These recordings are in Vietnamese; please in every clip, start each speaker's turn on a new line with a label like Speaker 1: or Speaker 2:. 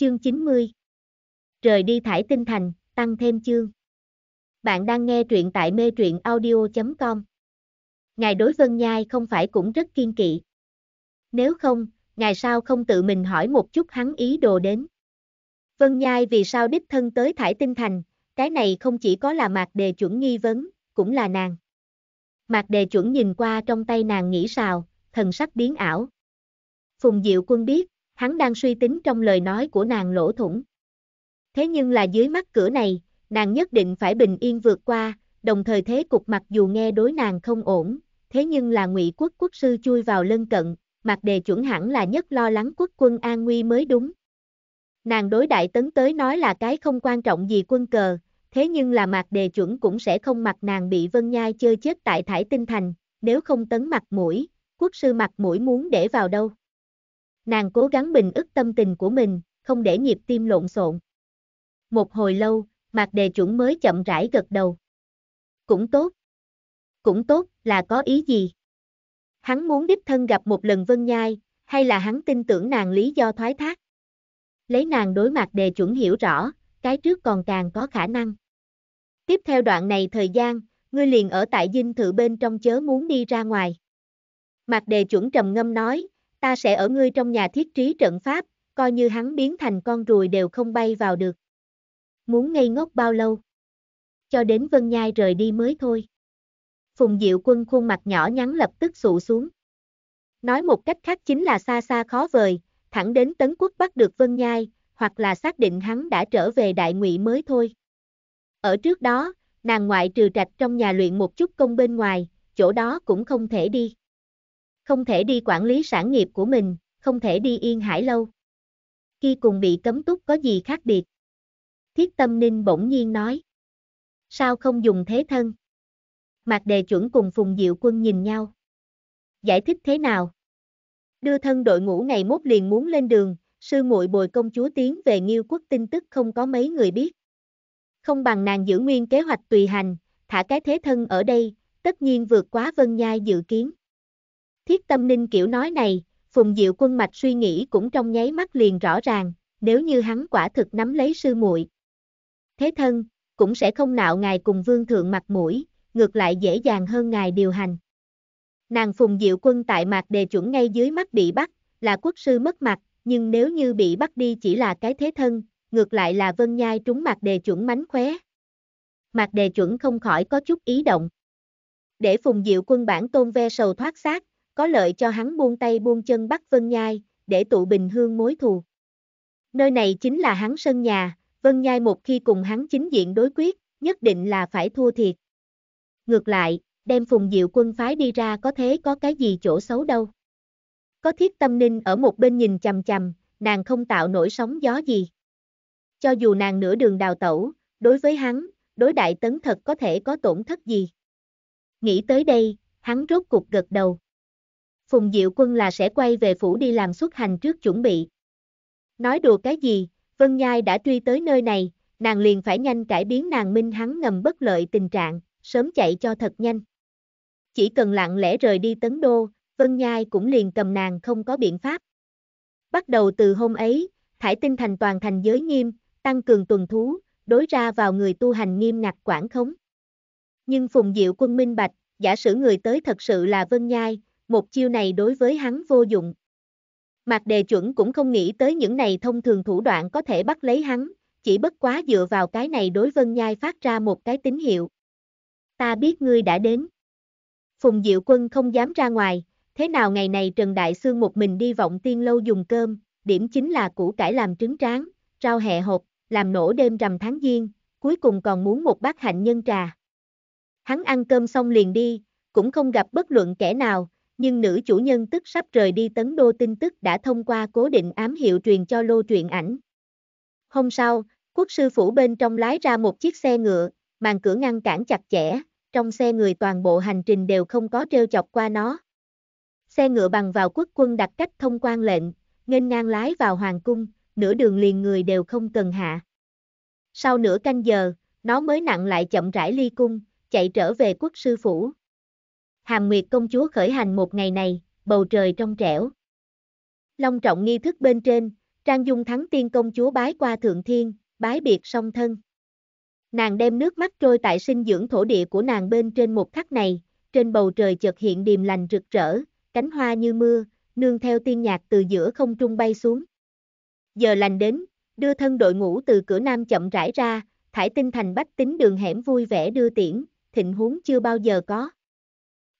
Speaker 1: Chương 90 Rời đi thải tinh thành, tăng thêm chương Bạn đang nghe truyện tại mê truyện audio.com Ngài đối vân nhai không phải cũng rất kiên kỵ. Nếu không, ngài sao không tự mình hỏi một chút hắn ý đồ đến. Vân nhai vì sao đích thân tới thải tinh thành, cái này không chỉ có là mạc đề chuẩn nghi vấn, cũng là nàng. Mạc đề chuẩn nhìn qua trong tay nàng nghĩ sao, thần sắc biến ảo. Phùng Diệu Quân biết, hắn đang suy tính trong lời nói của nàng lỗ thủng. Thế nhưng là dưới mắt cửa này, nàng nhất định phải bình yên vượt qua, đồng thời thế cục mặc dù nghe đối nàng không ổn, thế nhưng là ngụy quốc quốc sư chui vào lân cận, mặt đề chuẩn hẳn là nhất lo lắng quốc quân an nguy mới đúng. Nàng đối đại tấn tới nói là cái không quan trọng gì quân cờ, thế nhưng là mặt đề chuẩn cũng sẽ không mặc nàng bị vân nhai chơi chết tại thải tinh thành, nếu không tấn mặt mũi, quốc sư mặt mũi muốn để vào đâu. Nàng cố gắng bình ức tâm tình của mình, không để nhịp tim lộn xộn. Một hồi lâu, Mạc Đề Chuẩn mới chậm rãi gật đầu. Cũng tốt. Cũng tốt, là có ý gì? Hắn muốn đích thân gặp một lần Vân Nhai, hay là hắn tin tưởng nàng lý do thoái thác? Lấy nàng đối mặt Đề Chuẩn hiểu rõ, cái trước còn càng có khả năng. Tiếp theo đoạn này thời gian, ngươi liền ở tại dinh thự bên trong chớ muốn đi ra ngoài. Mạc Đề Chuẩn trầm ngâm nói, ta sẽ ở ngươi trong nhà thiết trí trận pháp, coi như hắn biến thành con ruồi đều không bay vào được. Muốn ngây ngốc bao lâu? Cho đến Vân Nhai rời đi mới thôi. Phùng Diệu Quân khuôn mặt nhỏ nhắn lập tức sụ xuống. Nói một cách khác chính là xa xa khó vời, thẳng đến Tấn Quốc bắt được Vân Nhai, hoặc là xác định hắn đã trở về Đại Ngụy mới thôi. Ở trước đó, nàng ngoại trừ trạch trong nhà luyện một chút công bên ngoài, chỗ đó cũng không thể đi không thể đi quản lý sản nghiệp của mình, không thể đi yên hải lâu. Khi cùng bị cấm túc có gì khác biệt? Thiết tâm ninh bỗng nhiên nói. Sao không dùng thế thân? Mạc đề chuẩn cùng Phùng Diệu Quân nhìn nhau. Giải thích thế nào? Đưa thân đội ngũ ngày mốt liền muốn lên đường, sư muội bồi công chúa tiến về nghiêu quốc tin tức không có mấy người biết. Không bằng nàng giữ nguyên kế hoạch tùy hành, thả cái thế thân ở đây, tất nhiên vượt quá vân nhai dự kiến. Thiết tâm ninh kiểu nói này, Phùng Diệu quân mạch suy nghĩ cũng trong nháy mắt liền rõ ràng, nếu như hắn quả thực nắm lấy sư muội Thế thân, cũng sẽ không nạo ngài cùng vương thượng mặt mũi, ngược lại dễ dàng hơn ngài điều hành. Nàng Phùng Diệu quân tại mạc đề chuẩn ngay dưới mắt bị bắt, là quốc sư mất mặt, nhưng nếu như bị bắt đi chỉ là cái thế thân, ngược lại là vân nhai trúng mạc đề chuẩn mánh khóe. Mạc đề chuẩn không khỏi có chút ý động. Để Phùng Diệu quân bản tôn ve sầu thoát xác, có lợi cho hắn buông tay buông chân bắt Vân Nhai, để tụ bình hương mối thù. Nơi này chính là hắn sân nhà, Vân Nhai một khi cùng hắn chính diện đối quyết, nhất định là phải thua thiệt. Ngược lại, đem Phùng Diệu quân phái đi ra có thế có cái gì chỗ xấu đâu. Có thiết tâm ninh ở một bên nhìn chầm chầm, nàng không tạo nổi sóng gió gì. Cho dù nàng nửa đường đào tẩu, đối với hắn, đối đại tấn thật có thể có tổn thất gì. Nghĩ tới đây, hắn rốt cục gật đầu. Phùng Diệu Quân là sẽ quay về phủ đi làm xuất hành trước chuẩn bị. Nói đùa cái gì, Vân Nhai đã truy tới nơi này, nàng liền phải nhanh cải biến nàng minh hắn ngầm bất lợi tình trạng, sớm chạy cho thật nhanh. Chỉ cần lặng lẽ rời đi tấn đô, Vân Nhai cũng liền cầm nàng không có biện pháp. Bắt đầu từ hôm ấy, thải tinh thành toàn thành giới nghiêm, tăng cường tuần thú, đối ra vào người tu hành nghiêm ngặt quản khống. Nhưng Phùng Diệu quân minh bạch, giả sử người tới thật sự là Vân Nhai, một chiêu này đối với hắn vô dụng. Mạc đề chuẩn cũng không nghĩ tới những này thông thường thủ đoạn có thể bắt lấy hắn, chỉ bất quá dựa vào cái này đối vân nhai phát ra một cái tín hiệu. Ta biết ngươi đã đến. Phùng Diệu Quân không dám ra ngoài, thế nào ngày này Trần Đại Sương một mình đi vọng tiên lâu dùng cơm, điểm chính là củ cải làm trứng tráng, rau hẹ hộp, làm nổ đêm rằm tháng giêng, cuối cùng còn muốn một bát hạnh nhân trà. Hắn ăn cơm xong liền đi, cũng không gặp bất luận kẻ nào, nhưng nữ chủ nhân tức sắp rời đi tấn đô tin tức đã thông qua cố định ám hiệu truyền cho lô truyện ảnh. Hôm sau, quốc sư phủ bên trong lái ra một chiếc xe ngựa, màn cửa ngăn cản chặt chẽ, trong xe người toàn bộ hành trình đều không có treo chọc qua nó. Xe ngựa bằng vào quốc quân đặt cách thông quan lệnh, nghênh ngang lái vào hoàng cung, nửa đường liền người đều không cần hạ. Sau nửa canh giờ, nó mới nặng lại chậm rãi ly cung, chạy trở về quốc sư phủ. Hàm Nguyệt công chúa khởi hành một ngày này, bầu trời trong trẻo. Long trọng nghi thức bên trên, Trang Dung thắng tiên công chúa bái qua thượng thiên, bái biệt song thân. Nàng đem nước mắt trôi tại sinh dưỡng thổ địa của nàng bên trên một khắc này, trên bầu trời chợt hiện điềm lành rực rỡ, cánh hoa như mưa, nương theo tiên nhạc từ giữa không trung bay xuống. Giờ lành đến, đưa thân đội ngũ từ cửa nam chậm rãi ra, thải tinh thành bách tính đường hẻm vui vẻ đưa tiễn, thịnh huống chưa bao giờ có.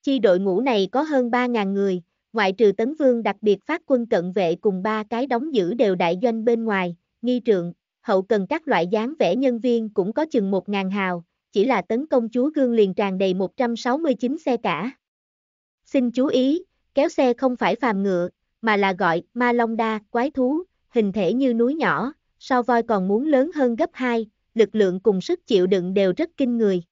Speaker 1: Chi đội ngũ này có hơn 3.000 người, ngoại trừ tấn vương đặc biệt phát quân cận vệ cùng ba cái đóng giữ đều đại doanh bên ngoài, nghi trượng, hậu cần các loại dáng vẽ nhân viên cũng có chừng 1.000 hào, chỉ là tấn công chúa gương liền tràn đầy 169 xe cả. Xin chú ý, kéo xe không phải phàm ngựa, mà là gọi ma long đa, quái thú, hình thể như núi nhỏ, so voi còn muốn lớn hơn gấp 2, lực lượng cùng sức chịu đựng đều rất kinh người.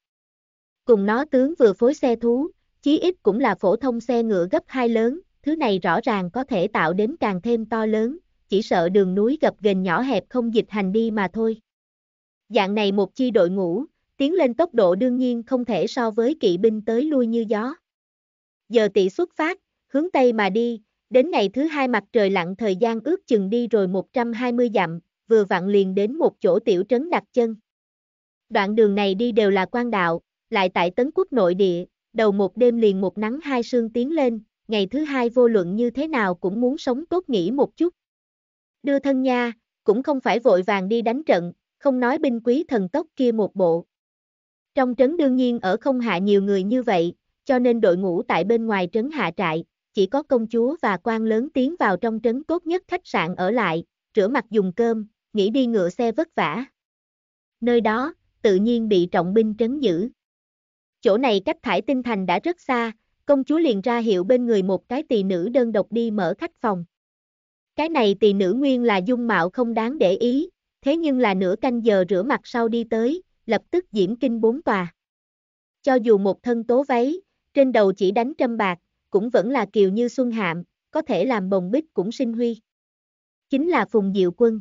Speaker 1: Cùng nó tướng vừa phối xe thú, chí ít cũng là phổ thông xe ngựa gấp hai lớn, thứ này rõ ràng có thể tạo đến càng thêm to lớn, chỉ sợ đường núi gập ghềnh nhỏ hẹp không dịch hành đi mà thôi. Dạng này một chi đội ngũ, tiến lên tốc độ đương nhiên không thể so với kỵ binh tới lui như gió. Giờ tỷ xuất phát, hướng Tây mà đi, đến ngày thứ hai mặt trời lặn thời gian ước chừng đi rồi 120 dặm, vừa vặn liền đến một chỗ tiểu trấn đặt chân. Đoạn đường này đi đều là quan đạo, lại tại Tấn Quốc nội địa, đầu một đêm liền một nắng hai sương tiến lên, ngày thứ hai vô luận như thế nào cũng muốn sống tốt nghỉ một chút. Đưa thân nha, cũng không phải vội vàng đi đánh trận, không nói binh quý thần tốc kia một bộ. Trong trấn đương nhiên ở không hạ nhiều người như vậy, cho nên đội ngũ tại bên ngoài trấn hạ trại, chỉ có công chúa và quan lớn tiến vào trong trấn tốt nhất khách sạn ở lại, rửa mặt dùng cơm, nghỉ đi ngựa xe vất vả. Nơi đó, tự nhiên bị trọng binh trấn giữ chỗ này cách thải tinh thành đã rất xa, công chúa liền ra hiệu bên người một cái tỳ nữ đơn độc đi mở khách phòng. Cái này tỳ nữ nguyên là dung mạo không đáng để ý, thế nhưng là nửa canh giờ rửa mặt sau đi tới, lập tức diễm kinh bốn tòa. Cho dù một thân tố váy, trên đầu chỉ đánh trâm bạc, cũng vẫn là kiều như xuân hạm, có thể làm bồng bích cũng sinh huy. Chính là Phùng Diệu Quân.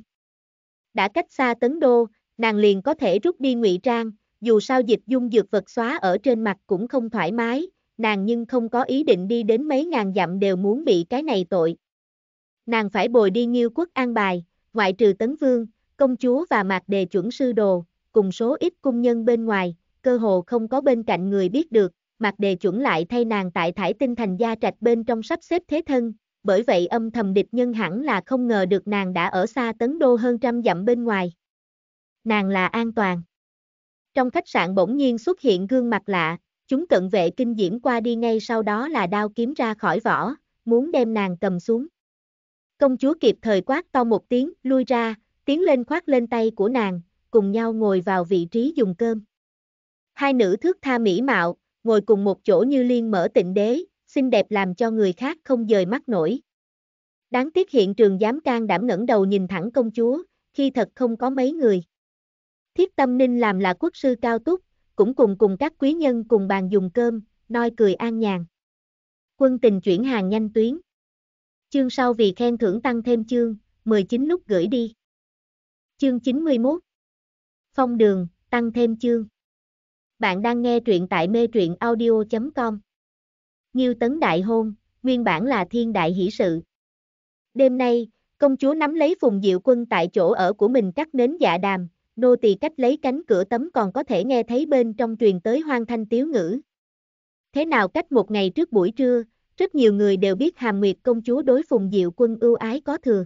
Speaker 1: Đã cách xa tấn đô, nàng liền có thể rút đi ngụy trang, dù sao dịch dung dược vật xóa ở trên mặt cũng không thoải mái, nàng nhưng không có ý định đi đến mấy ngàn dặm đều muốn bị cái này tội. Nàng phải bồi đi nghiêu quốc an bài, ngoại trừ tấn vương, công chúa và mạc đề chuẩn sư đồ, cùng số ít cung nhân bên ngoài, cơ hồ không có bên cạnh người biết được, mạc đề chuẩn lại thay nàng tại thải tinh thành gia trạch bên trong sắp xếp thế thân, bởi vậy âm thầm địch nhân hẳn là không ngờ được nàng đã ở xa tấn đô hơn trăm dặm bên ngoài. Nàng là an toàn. Trong khách sạn bỗng nhiên xuất hiện gương mặt lạ, chúng cận vệ kinh diễm qua đi ngay sau đó là đao kiếm ra khỏi vỏ, muốn đem nàng cầm xuống. Công chúa kịp thời quát to một tiếng, lui ra, tiến lên khoác lên tay của nàng, cùng nhau ngồi vào vị trí dùng cơm. Hai nữ thước tha mỹ mạo, ngồi cùng một chỗ như liên mở tịnh đế, xinh đẹp làm cho người khác không rời mắt nổi. Đáng tiếc hiện trường giám can đảm ngẩng đầu nhìn thẳng công chúa, khi thật không có mấy người. Thiết tâm ninh làm là quốc sư cao túc, cũng cùng cùng các quý nhân cùng bàn dùng cơm, noi cười an nhàn. Quân tình chuyển hàng nhanh tuyến. Chương sau vì khen thưởng tăng thêm chương, 19 lúc gửi đi. Chương 91 Phong đường, tăng thêm chương. Bạn đang nghe truyện tại mê truyện audio.com. Nghiêu tấn đại hôn, nguyên bản là thiên đại hỷ sự. Đêm nay, công chúa nắm lấy phùng diệu quân tại chỗ ở của mình cắt nến dạ đàm, nô tỳ cách lấy cánh cửa tấm còn có thể nghe thấy bên trong truyền tới hoang thanh tiếu ngữ. Thế nào cách một ngày trước buổi trưa, rất nhiều người đều biết Hàm Nguyệt công chúa đối Phùng Diệu quân ưu ái có thừa.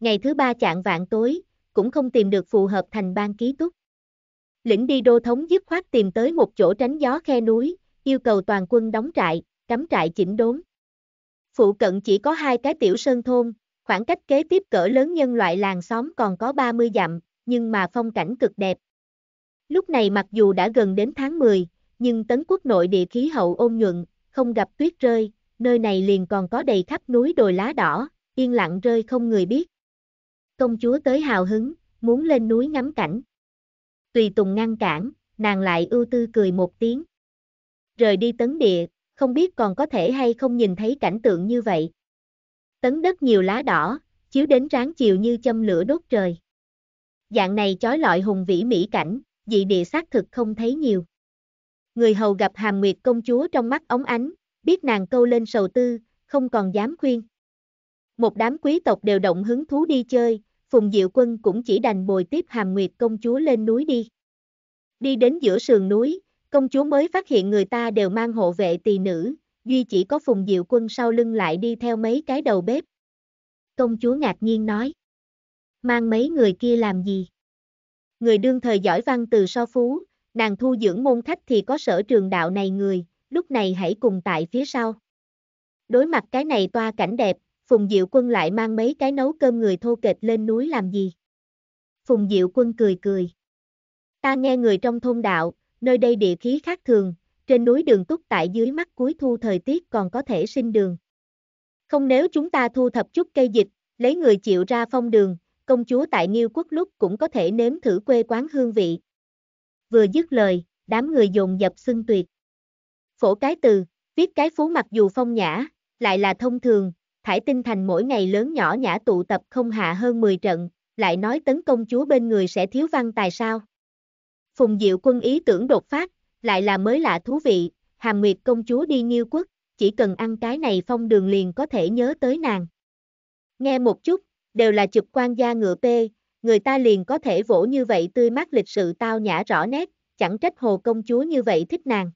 Speaker 1: Ngày thứ ba chạng vạn tối, cũng không tìm được phù hợp thành ban ký túc. Lĩnh đi đô thống dứt khoát tìm tới một chỗ tránh gió khe núi, yêu cầu toàn quân đóng trại, cắm trại chỉnh đốn. Phụ cận chỉ có hai cái tiểu sơn thôn, khoảng cách kế tiếp cỡ lớn nhân loại làng xóm còn có 30 dặm, nhưng mà phong cảnh cực đẹp. Lúc này mặc dù đã gần đến tháng 10, nhưng tấn quốc nội địa khí hậu ôn nhuận, không gặp tuyết rơi, nơi này liền còn có đầy khắp núi đồi lá đỏ, yên lặng rơi không người biết. Công chúa tới hào hứng, muốn lên núi ngắm cảnh. Tùy Tùng ngăn cản, nàng lại ưu tư cười một tiếng. Rời đi tấn địa, không biết còn có thể hay không nhìn thấy cảnh tượng như vậy. Tấn đất nhiều lá đỏ, chiếu đến ráng chiều như châm lửa đốt trời dạng này chói lọi hùng vĩ mỹ cảnh, dị địa xác thực không thấy nhiều. Người hầu gặp Hàm Nguyệt công chúa trong mắt ống ánh, biết nàng câu lên sầu tư, không còn dám khuyên. Một đám quý tộc đều động hứng thú đi chơi, Phùng Diệu Quân cũng chỉ đành bồi tiếp Hàm Nguyệt công chúa lên núi đi. Đi đến giữa sườn núi, công chúa mới phát hiện người ta đều mang hộ vệ tỳ nữ, duy chỉ có Phùng Diệu Quân sau lưng lại đi theo mấy cái đầu bếp. Công chúa ngạc nhiên nói mang mấy người kia làm gì? Người đương thời giỏi văn từ so phú, nàng thu dưỡng môn khách thì có sở trường đạo này người, lúc này hãy cùng tại phía sau. Đối mặt cái này toa cảnh đẹp, Phùng Diệu Quân lại mang mấy cái nấu cơm người thô kệch lên núi làm gì? Phùng Diệu Quân cười cười. Ta nghe người trong thôn đạo, nơi đây địa khí khác thường, trên núi đường túc tại dưới mắt cuối thu thời tiết còn có thể sinh đường. Không nếu chúng ta thu thập chút cây dịch, lấy người chịu ra phong đường, công chúa tại Nghiêu quốc lúc cũng có thể nếm thử quê quán hương vị. Vừa dứt lời, đám người dồn dập xưng tuyệt. Phổ cái từ, viết cái phú mặc dù phong nhã, lại là thông thường, thải tinh thành mỗi ngày lớn nhỏ nhã tụ tập không hạ hơn 10 trận, lại nói tấn công chúa bên người sẽ thiếu văn tài sao. Phùng Diệu quân ý tưởng đột phát, lại là mới lạ thú vị, Hàm Nguyệt công chúa đi Nghiêu quốc, chỉ cần ăn cái này phong đường liền có thể nhớ tới nàng. Nghe một chút, đều là trực quan gia ngựa p người ta liền có thể vỗ như vậy tươi mát lịch sự tao nhã rõ nét, chẳng trách hồ công chúa như vậy thích nàng.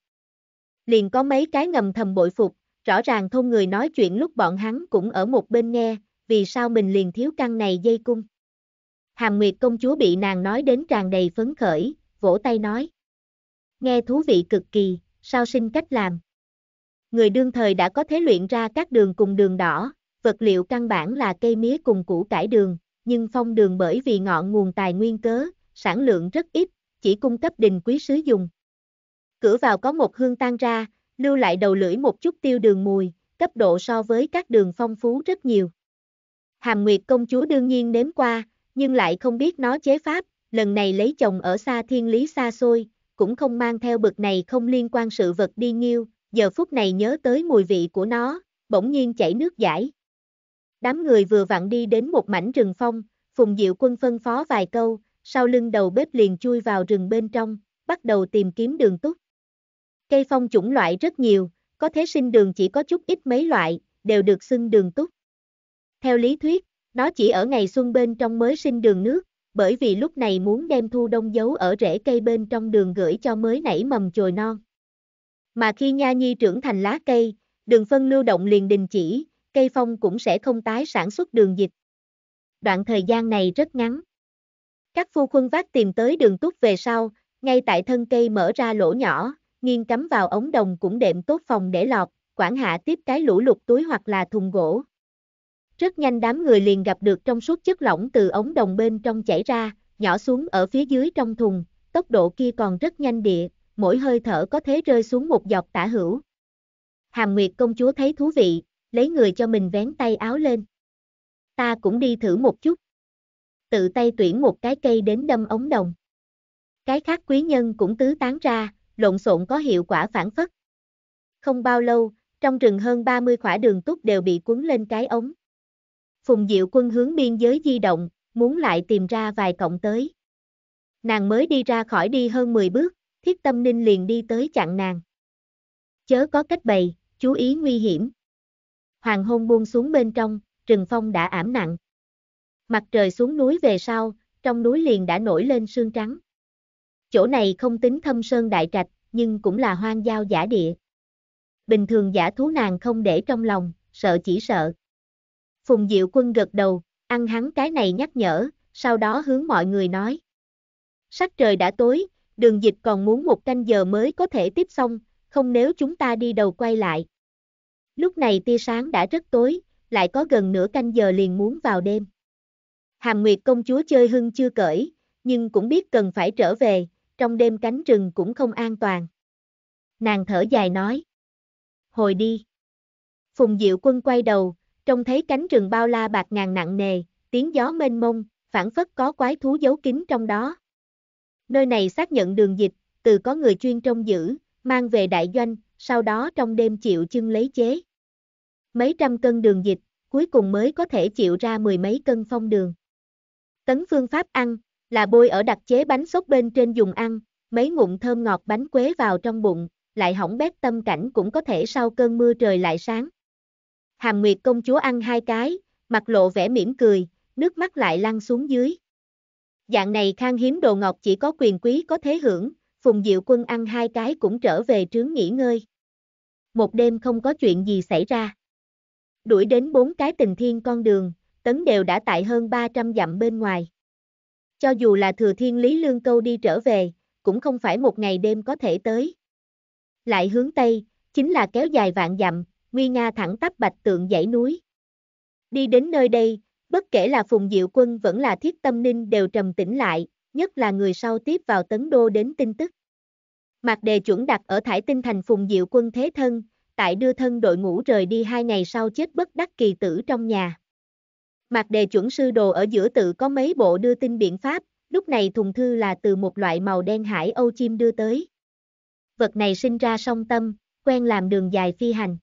Speaker 1: Liền có mấy cái ngầm thầm bội phục, rõ ràng thôn người nói chuyện lúc bọn hắn cũng ở một bên nghe, vì sao mình liền thiếu căn này dây cung. Hàm Nguyệt công chúa bị nàng nói đến tràn đầy phấn khởi, vỗ tay nói. Nghe thú vị cực kỳ, sao sinh cách làm. Người đương thời đã có thế luyện ra các đường cùng đường đỏ, vật liệu căn bản là cây mía cùng củ cải đường, nhưng phong đường bởi vì ngọn nguồn tài nguyên cớ, sản lượng rất ít, chỉ cung cấp đình quý sứ dùng. Cửa vào có một hương tan ra, lưu lại đầu lưỡi một chút tiêu đường mùi, cấp độ so với các đường phong phú rất nhiều. Hàm Nguyệt công chúa đương nhiên nếm qua, nhưng lại không biết nó chế pháp, lần này lấy chồng ở xa thiên lý xa xôi, cũng không mang theo bực này không liên quan sự vật đi nghiêu, giờ phút này nhớ tới mùi vị của nó, bỗng nhiên chảy nước giải. Đám người vừa vặn đi đến một mảnh rừng phong, Phùng Diệu Quân phân phó vài câu, sau lưng đầu bếp liền chui vào rừng bên trong, bắt đầu tìm kiếm đường túc. Cây phong chủng loại rất nhiều, có thế sinh đường chỉ có chút ít mấy loại, đều được xưng đường túc. Theo lý thuyết, nó chỉ ở ngày xuân bên trong mới sinh đường nước, bởi vì lúc này muốn đem thu đông giấu ở rễ cây bên trong đường gửi cho mới nảy mầm chồi non. Mà khi nha nhi trưởng thành lá cây, đường phân lưu động liền đình chỉ, cây phong cũng sẽ không tái sản xuất đường dịch. Đoạn thời gian này rất ngắn. Các phu khuân vác tìm tới đường túc về sau, ngay tại thân cây mở ra lỗ nhỏ, nghiêng cắm vào ống đồng cũng đệm tốt phòng để lọt, quản hạ tiếp cái lũ lục túi hoặc là thùng gỗ. Rất nhanh đám người liền gặp được trong suốt chất lỏng từ ống đồng bên trong chảy ra, nhỏ xuống ở phía dưới trong thùng, tốc độ kia còn rất nhanh địa, mỗi hơi thở có thế rơi xuống một dọc tả hữu. Hàm Nguyệt công chúa thấy thú vị, lấy người cho mình vén tay áo lên. Ta cũng đi thử một chút. Tự tay tuyển một cái cây đến đâm ống đồng. Cái khác quý nhân cũng tứ tán ra, lộn xộn có hiệu quả phản phất. Không bao lâu, trong rừng hơn 30 khỏa đường túc đều bị cuốn lên cái ống. Phùng Diệu quân hướng biên giới di động, muốn lại tìm ra vài cộng tới. Nàng mới đi ra khỏi đi hơn 10 bước, thiết tâm ninh liền đi tới chặn nàng. Chớ có cách bày, chú ý nguy hiểm hoàng hôn buông xuống bên trong, Trừng Phong đã ảm nặng. Mặt trời xuống núi về sau, trong núi liền đã nổi lên sương trắng. Chỗ này không tính thâm sơn đại trạch, nhưng cũng là hoang giao giả địa. Bình thường giả thú nàng không để trong lòng, sợ chỉ sợ. Phùng Diệu Quân gật đầu, ăn hắn cái này nhắc nhở, sau đó hướng mọi người nói. Sắc trời đã tối, đường dịch còn muốn một canh giờ mới có thể tiếp xong, không nếu chúng ta đi đầu quay lại lúc này tia sáng đã rất tối, lại có gần nửa canh giờ liền muốn vào đêm. Hàm Nguyệt công chúa chơi hưng chưa cởi, nhưng cũng biết cần phải trở về, trong đêm cánh rừng cũng không an toàn. Nàng thở dài nói. Hồi đi. Phùng Diệu Quân quay đầu, trông thấy cánh rừng bao la bạc ngàn nặng nề, tiếng gió mênh mông, phản phất có quái thú giấu kín trong đó. Nơi này xác nhận đường dịch, từ có người chuyên trông giữ, mang về đại doanh, sau đó trong đêm chịu chưng lấy chế. Mấy trăm cân đường dịch, cuối cùng mới có thể chịu ra mười mấy cân phong đường. Tấn phương pháp ăn, là bôi ở đặc chế bánh sốt bên trên dùng ăn, mấy ngụm thơm ngọt bánh quế vào trong bụng, lại hỏng bét tâm cảnh cũng có thể sau cơn mưa trời lại sáng. Hàm Nguyệt công chúa ăn hai cái, mặt lộ vẻ mỉm cười, nước mắt lại lăn xuống dưới. Dạng này khang hiếm đồ ngọt chỉ có quyền quý có thế hưởng, Phùng Diệu Quân ăn hai cái cũng trở về trướng nghỉ ngơi một đêm không có chuyện gì xảy ra. Đuổi đến bốn cái tình thiên con đường, tấn đều đã tại hơn 300 dặm bên ngoài. Cho dù là thừa thiên lý lương câu đi trở về, cũng không phải một ngày đêm có thể tới. Lại hướng Tây, chính là kéo dài vạn dặm, nguy nga thẳng tắp bạch tượng dãy núi. Đi đến nơi đây, bất kể là Phùng Diệu Quân vẫn là Thiết Tâm Ninh đều trầm tĩnh lại, nhất là người sau tiếp vào tấn đô đến tin tức. Mạc Đề chuẩn đặt ở Thải Tinh Thành Phùng Diệu quân thế thân, tại đưa thân đội ngũ rời đi hai ngày sau chết bất đắc kỳ tử trong nhà. Mạc Đề chuẩn sư đồ ở giữa tự có mấy bộ đưa tin biện pháp, lúc này thùng thư là từ một loại màu đen hải âu chim đưa tới. Vật này sinh ra song tâm, quen làm đường dài phi hành.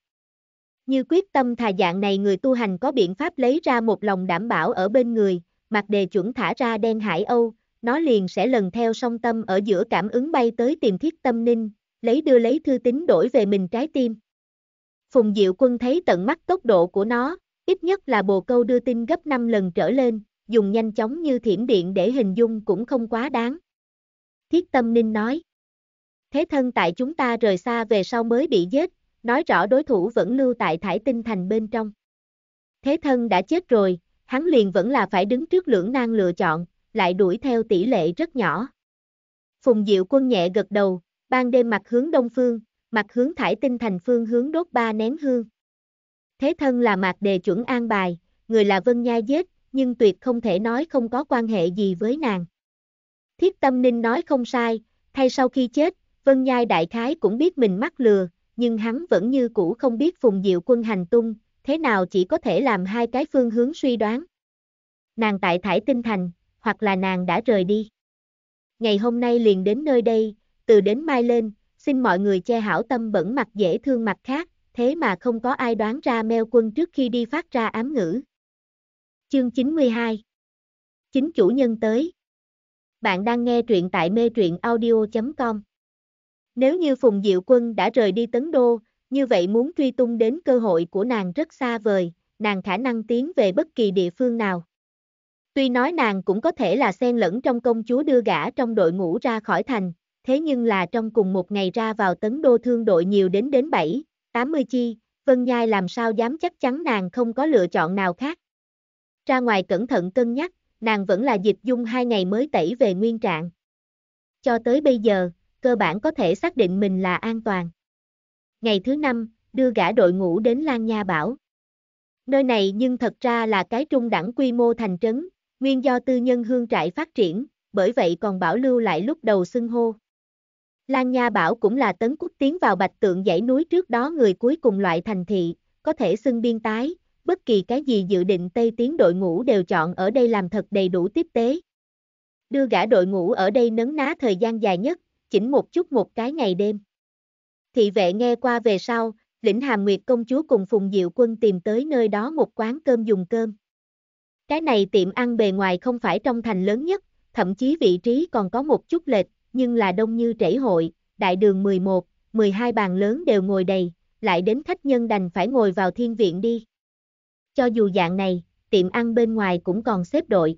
Speaker 1: Như quyết tâm thà dạng này người tu hành có biện pháp lấy ra một lòng đảm bảo ở bên người, mặt Đề chuẩn thả ra đen hải âu, nó liền sẽ lần theo song tâm ở giữa cảm ứng bay tới tìm thiết tâm ninh, lấy đưa lấy thư tín đổi về mình trái tim. Phùng Diệu Quân thấy tận mắt tốc độ của nó, ít nhất là bồ câu đưa tin gấp 5 lần trở lên, dùng nhanh chóng như thiểm điện để hình dung cũng không quá đáng. Thiết tâm ninh nói, thế thân tại chúng ta rời xa về sau mới bị giết, nói rõ đối thủ vẫn lưu tại thải tinh thành bên trong. Thế thân đã chết rồi, hắn liền vẫn là phải đứng trước lưỡng nan lựa chọn, lại đuổi theo tỷ lệ rất nhỏ. Phùng Diệu Quân nhẹ gật đầu, ban đêm mặt hướng đông phương, mặt hướng thải tinh thành phương hướng đốt ba nén hương. Thế thân là mạc đề chuẩn an bài, người là Vân Nha giết, nhưng tuyệt không thể nói không có quan hệ gì với nàng. Thiết tâm ninh nói không sai, thay sau khi chết, Vân Nhai đại khái cũng biết mình mắc lừa, nhưng hắn vẫn như cũ không biết phùng diệu quân hành tung, thế nào chỉ có thể làm hai cái phương hướng suy đoán. Nàng tại Thải Tinh Thành, hoặc là nàng đã rời đi. Ngày hôm nay liền đến nơi đây, từ đến mai lên, xin mọi người che hảo tâm bẩn mặt dễ thương mặt khác, thế mà không có ai đoán ra meo quân trước khi đi phát ra ám ngữ. Chương 92 Chính chủ nhân tới Bạn đang nghe truyện tại mê truyện audio.com Nếu như Phùng Diệu Quân đã rời đi Tấn Đô, như vậy muốn truy tung đến cơ hội của nàng rất xa vời, nàng khả năng tiến về bất kỳ địa phương nào. Tuy nói nàng cũng có thể là xen lẫn trong công chúa đưa gã trong đội ngũ ra khỏi thành, thế nhưng là trong cùng một ngày ra vào tấn đô thương đội nhiều đến đến 7, 80 chi, Vân Nhai làm sao dám chắc chắn nàng không có lựa chọn nào khác. Ra ngoài cẩn thận cân nhắc, nàng vẫn là dịch dung hai ngày mới tẩy về nguyên trạng. Cho tới bây giờ, cơ bản có thể xác định mình là an toàn. Ngày thứ năm, đưa gã đội ngũ đến Lan Nha Bảo. Nơi này nhưng thật ra là cái trung đẳng quy mô thành trấn, nguyên do tư nhân hương trại phát triển, bởi vậy còn bảo lưu lại lúc đầu xưng hô. Lan Nha Bảo cũng là tấn quốc tiến vào bạch tượng dãy núi trước đó người cuối cùng loại thành thị, có thể xưng biên tái, bất kỳ cái gì dự định Tây tiến đội ngũ đều chọn ở đây làm thật đầy đủ tiếp tế. Đưa gã đội ngũ ở đây nấn ná thời gian dài nhất, chỉnh một chút một cái ngày đêm. Thị vệ nghe qua về sau, lĩnh hàm nguyệt công chúa cùng phùng diệu quân tìm tới nơi đó một quán cơm dùng cơm. Cái này tiệm ăn bề ngoài không phải trong thành lớn nhất, thậm chí vị trí còn có một chút lệch, nhưng là đông như trễ hội, đại đường 11, 12 bàn lớn đều ngồi đầy, lại đến khách nhân đành phải ngồi vào thiên viện đi. Cho dù dạng này, tiệm ăn bên ngoài cũng còn xếp đội.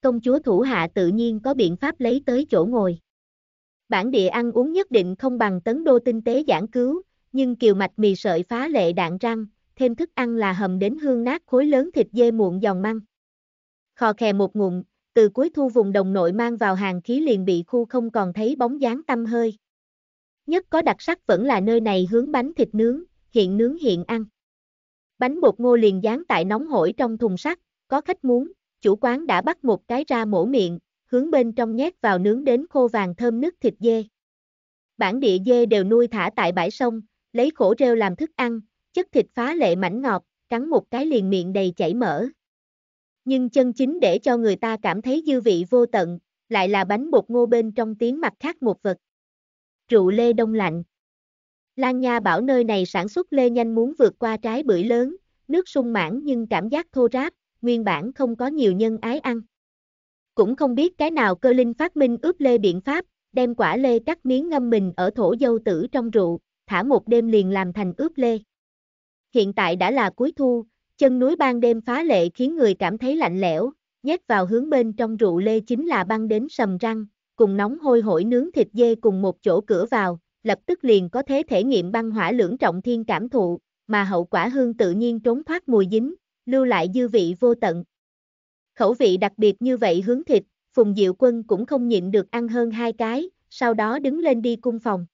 Speaker 1: Công chúa thủ hạ tự nhiên có biện pháp lấy tới chỗ ngồi. Bản địa ăn uống nhất định không bằng tấn đô tinh tế giảng cứu, nhưng kiều mạch mì sợi phá lệ đạn răng, thêm thức ăn là hầm đến hương nát khối lớn thịt dê muộn giòn măng. Khò khè một ngụm, từ cuối thu vùng đồng nội mang vào hàng khí liền bị khu không còn thấy bóng dáng tâm hơi. Nhất có đặc sắc vẫn là nơi này hướng bánh thịt nướng, hiện nướng hiện ăn. Bánh bột ngô liền dán tại nóng hổi trong thùng sắt, có khách muốn, chủ quán đã bắt một cái ra mổ miệng, hướng bên trong nhét vào nướng đến khô vàng thơm nước thịt dê. Bản địa dê đều nuôi thả tại bãi sông, lấy khổ rêu làm thức ăn, chất thịt phá lệ mảnh ngọt, cắn một cái liền miệng đầy chảy mỡ. Nhưng chân chính để cho người ta cảm thấy dư vị vô tận, lại là bánh bột ngô bên trong tiếng mặt khác một vật. Rượu lê đông lạnh. Lan Nha bảo nơi này sản xuất lê nhanh muốn vượt qua trái bưởi lớn, nước sung mãn nhưng cảm giác thô ráp, nguyên bản không có nhiều nhân ái ăn. Cũng không biết cái nào cơ linh phát minh ướp lê biện pháp, đem quả lê cắt miếng ngâm mình ở thổ dâu tử trong rượu, thả một đêm liền làm thành ướp lê hiện tại đã là cuối thu, chân núi ban đêm phá lệ khiến người cảm thấy lạnh lẽo, nhét vào hướng bên trong rượu lê chính là băng đến sầm răng, cùng nóng hôi hổi nướng thịt dê cùng một chỗ cửa vào, lập tức liền có thế thể nghiệm băng hỏa lưỡng trọng thiên cảm thụ, mà hậu quả hương tự nhiên trốn thoát mùi dính, lưu lại dư vị vô tận. Khẩu vị đặc biệt như vậy hướng thịt, Phùng Diệu Quân cũng không nhịn được ăn hơn hai cái, sau đó đứng lên đi cung phòng.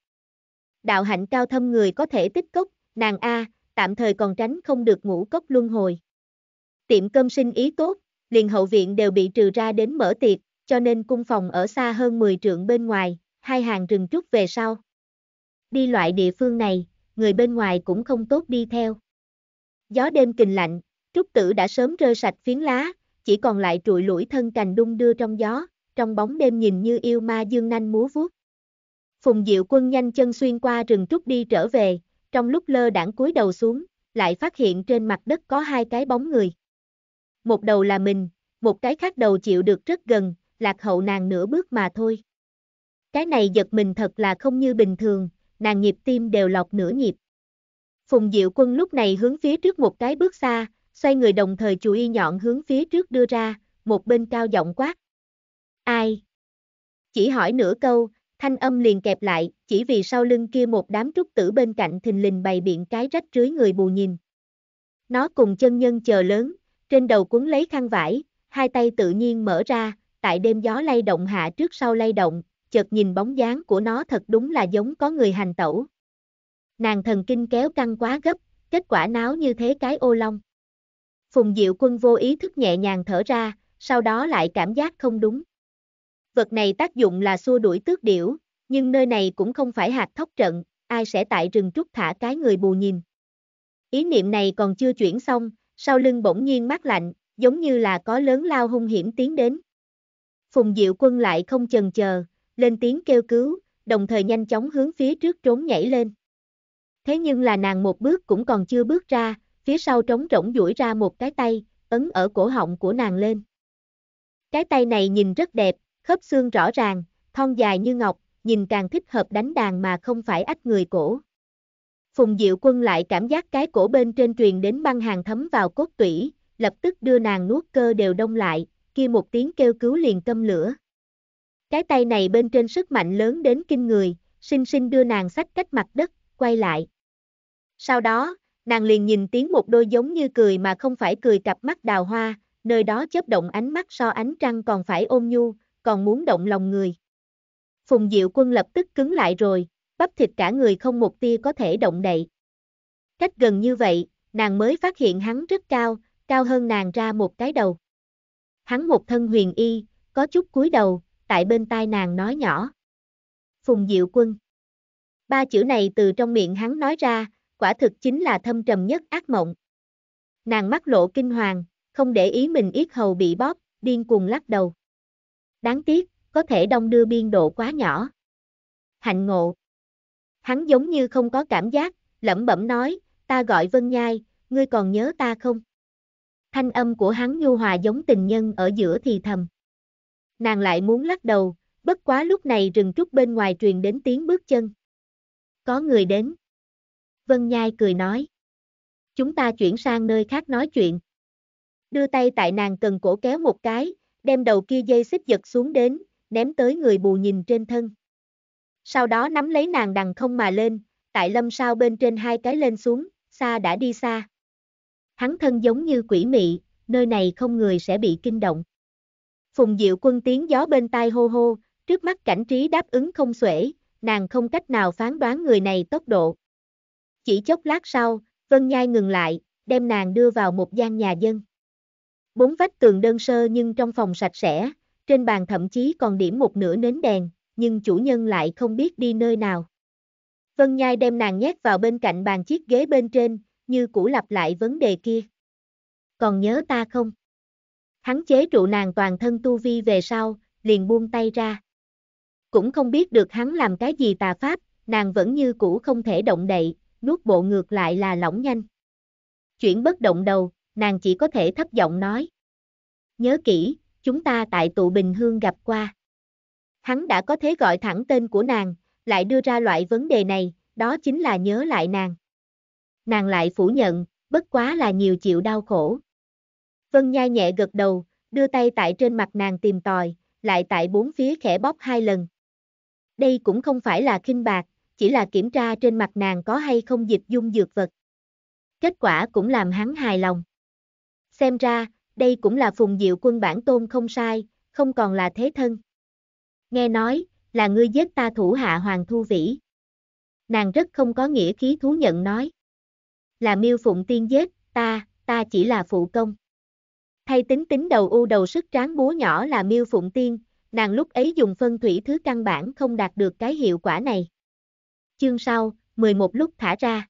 Speaker 1: Đạo hạnh cao thâm người có thể tích cốc, nàng A, tạm thời còn tránh không được ngũ cốc luân hồi. Tiệm cơm sinh ý tốt, liền hậu viện đều bị trừ ra đến mở tiệc, cho nên cung phòng ở xa hơn 10 trượng bên ngoài, hai hàng rừng trúc về sau. Đi loại địa phương này, người bên ngoài cũng không tốt đi theo. Gió đêm kình lạnh, trúc tử đã sớm rơi sạch phiến lá, chỉ còn lại trụi lũi thân cành đung đưa trong gió, trong bóng đêm nhìn như yêu ma dương nanh múa vuốt. Phùng Diệu Quân nhanh chân xuyên qua rừng trúc đi trở về, trong lúc lơ đãng cúi đầu xuống, lại phát hiện trên mặt đất có hai cái bóng người. Một đầu là mình, một cái khác đầu chịu được rất gần, lạc hậu nàng nửa bước mà thôi. Cái này giật mình thật là không như bình thường, nàng nhịp tim đều lọc nửa nhịp. Phùng Diệu Quân lúc này hướng phía trước một cái bước xa, xoay người đồng thời chủ y nhọn hướng phía trước đưa ra, một bên cao giọng quát. Ai? Chỉ hỏi nửa câu, thanh âm liền kẹp lại, chỉ vì sau lưng kia một đám trúc tử bên cạnh thình lình bày biện cái rách rưới người bù nhìn. Nó cùng chân nhân chờ lớn, trên đầu cuốn lấy khăn vải, hai tay tự nhiên mở ra, tại đêm gió lay động hạ trước sau lay động, chợt nhìn bóng dáng của nó thật đúng là giống có người hành tẩu. Nàng thần kinh kéo căng quá gấp, kết quả náo như thế cái ô long. Phùng Diệu Quân vô ý thức nhẹ nhàng thở ra, sau đó lại cảm giác không đúng. Vật này tác dụng là xua đuổi tước điểu, nhưng nơi này cũng không phải hạt thóc trận, ai sẽ tại rừng trúc thả cái người bù nhìn. Ý niệm này còn chưa chuyển xong, sau lưng bỗng nhiên mát lạnh, giống như là có lớn lao hung hiểm tiến đến. Phùng Diệu Quân lại không chần chờ, lên tiếng kêu cứu, đồng thời nhanh chóng hướng phía trước trốn nhảy lên. Thế nhưng là nàng một bước cũng còn chưa bước ra, phía sau trống rỗng duỗi ra một cái tay, ấn ở cổ họng của nàng lên. Cái tay này nhìn rất đẹp, khớp xương rõ ràng, thon dài như ngọc, nhìn càng thích hợp đánh đàn mà không phải ách người cổ. Phùng Diệu Quân lại cảm giác cái cổ bên trên truyền đến băng hàng thấm vào cốt tủy, lập tức đưa nàng nuốt cơ đều đông lại, kia một tiếng kêu cứu liền câm lửa. Cái tay này bên trên sức mạnh lớn đến kinh người, sinh sinh đưa nàng sách cách mặt đất, quay lại. Sau đó, nàng liền nhìn tiếng một đôi giống như cười mà không phải cười cặp mắt đào hoa, nơi đó chớp động ánh mắt so ánh trăng còn phải ôm nhu, còn muốn động lòng người. Phùng Diệu Quân lập tức cứng lại rồi, bắp thịt cả người không một tia có thể động đậy. Cách gần như vậy, nàng mới phát hiện hắn rất cao, cao hơn nàng ra một cái đầu. Hắn một thân huyền y, có chút cúi đầu, tại bên tai nàng nói nhỏ. Phùng Diệu Quân. Ba chữ này từ trong miệng hắn nói ra, quả thực chính là thâm trầm nhất ác mộng. Nàng mắt lộ kinh hoàng, không để ý mình yết hầu bị bóp, điên cuồng lắc đầu. Đáng tiếc, có thể đông đưa biên độ quá nhỏ. Hạnh ngộ. Hắn giống như không có cảm giác, lẩm bẩm nói, ta gọi Vân Nhai, ngươi còn nhớ ta không? Thanh âm của hắn nhu hòa giống tình nhân ở giữa thì thầm. Nàng lại muốn lắc đầu, bất quá lúc này rừng trúc bên ngoài truyền đến tiếng bước chân. Có người đến. Vân Nhai cười nói. Chúng ta chuyển sang nơi khác nói chuyện. Đưa tay tại nàng cần cổ kéo một cái, đem đầu kia dây xích giật xuống đến, ném tới người bù nhìn trên thân. Sau đó nắm lấy nàng đằng không mà lên, tại lâm sao bên trên hai cái lên xuống, xa đã đi xa. Hắn thân giống như quỷ mị, nơi này không người sẽ bị kinh động. Phùng Diệu Quân tiếng gió bên tai hô hô, trước mắt cảnh trí đáp ứng không xuể, nàng không cách nào phán đoán người này tốc độ. Chỉ chốc lát sau, Vân Nhai ngừng lại, đem nàng đưa vào một gian nhà dân. Bốn vách tường đơn sơ nhưng trong phòng sạch sẽ, trên bàn thậm chí còn điểm một nửa nến đèn, nhưng chủ nhân lại không biết đi nơi nào. Vân Nhai đem nàng nhét vào bên cạnh bàn chiếc ghế bên trên, như cũ lặp lại vấn đề kia. Còn nhớ ta không? Hắn chế trụ nàng toàn thân tu vi về sau, liền buông tay ra. Cũng không biết được hắn làm cái gì tà pháp, nàng vẫn như cũ không thể động đậy, nuốt bộ ngược lại là lỏng nhanh. Chuyển bất động đầu, nàng chỉ có thể thấp giọng nói. Nhớ kỹ, chúng ta tại tụ Bình Hương gặp qua. Hắn đã có thể gọi thẳng tên của nàng, lại đưa ra loại vấn đề này, đó chính là nhớ lại nàng. Nàng lại phủ nhận, bất quá là nhiều chịu đau khổ. Vân Nhai nhẹ gật đầu, đưa tay tại trên mặt nàng tìm tòi, lại tại bốn phía khẽ bóp hai lần. Đây cũng không phải là khinh bạc, chỉ là kiểm tra trên mặt nàng có hay không dịch dung dược vật. Kết quả cũng làm hắn hài lòng xem ra, đây cũng là phùng diệu quân bản tôn không sai, không còn là thế thân. Nghe nói, là ngươi giết ta thủ hạ Hoàng Thu Vĩ. Nàng rất không có nghĩa khí thú nhận nói. Là miêu phụng tiên giết, ta, ta chỉ là phụ công. Thay tính tính đầu u đầu sức tráng búa nhỏ là miêu phụng tiên, nàng lúc ấy dùng phân thủy thứ căn bản không đạt được cái hiệu quả này. Chương sau, 11 lúc thả ra.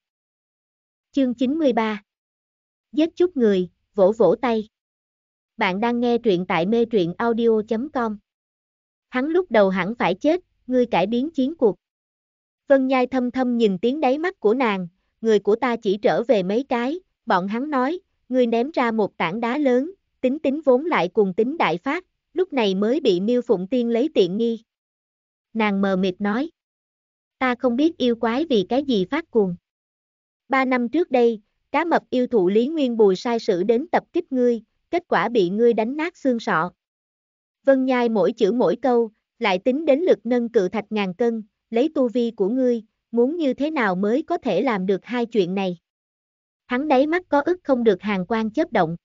Speaker 1: Chương 93 Giết chút người, vỗ vỗ tay. Bạn đang nghe truyện tại mê truyện audio.com. Hắn lúc đầu hẳn phải chết, ngươi cải biến chiến cuộc. Vân Nhai thâm thâm nhìn tiếng đáy mắt của nàng, người của ta chỉ trở về mấy cái, bọn hắn nói, ngươi ném ra một tảng đá lớn, tính tính vốn lại cùng tính đại phát, lúc này mới bị miêu phụng tiên lấy tiện nghi. Nàng mờ mịt nói, ta không biết yêu quái vì cái gì phát cuồng. Ba năm trước đây, Cá mập yêu thụ Lý Nguyên Bùi sai sử đến tập kích ngươi, kết quả bị ngươi đánh nát xương sọ. Vân Nhai mỗi chữ mỗi câu, lại tính đến lực nâng cự thạch ngàn cân, lấy tu vi của ngươi, muốn như thế nào mới có thể làm được hai chuyện này. Hắn đáy mắt có ức không được hàng quan chớp động.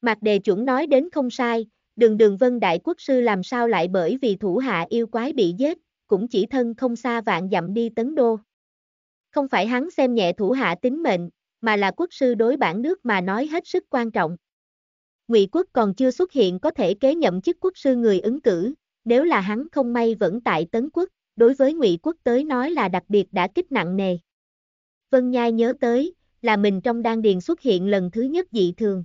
Speaker 1: Mạc đề chuẩn nói đến không sai, đường đường vân đại quốc sư làm sao lại bởi vì thủ hạ yêu quái bị giết, cũng chỉ thân không xa vạn dặm đi tấn đô. Không phải hắn xem nhẹ thủ hạ tính mệnh, mà là quốc sư đối bản nước mà nói hết sức quan trọng. Ngụy quốc còn chưa xuất hiện có thể kế nhậm chức quốc sư người ứng cử, nếu là hắn không may vẫn tại tấn quốc, đối với Ngụy quốc tới nói là đặc biệt đã kích nặng nề. Vân Nhai nhớ tới, là mình trong đan điền xuất hiện lần thứ nhất dị thường.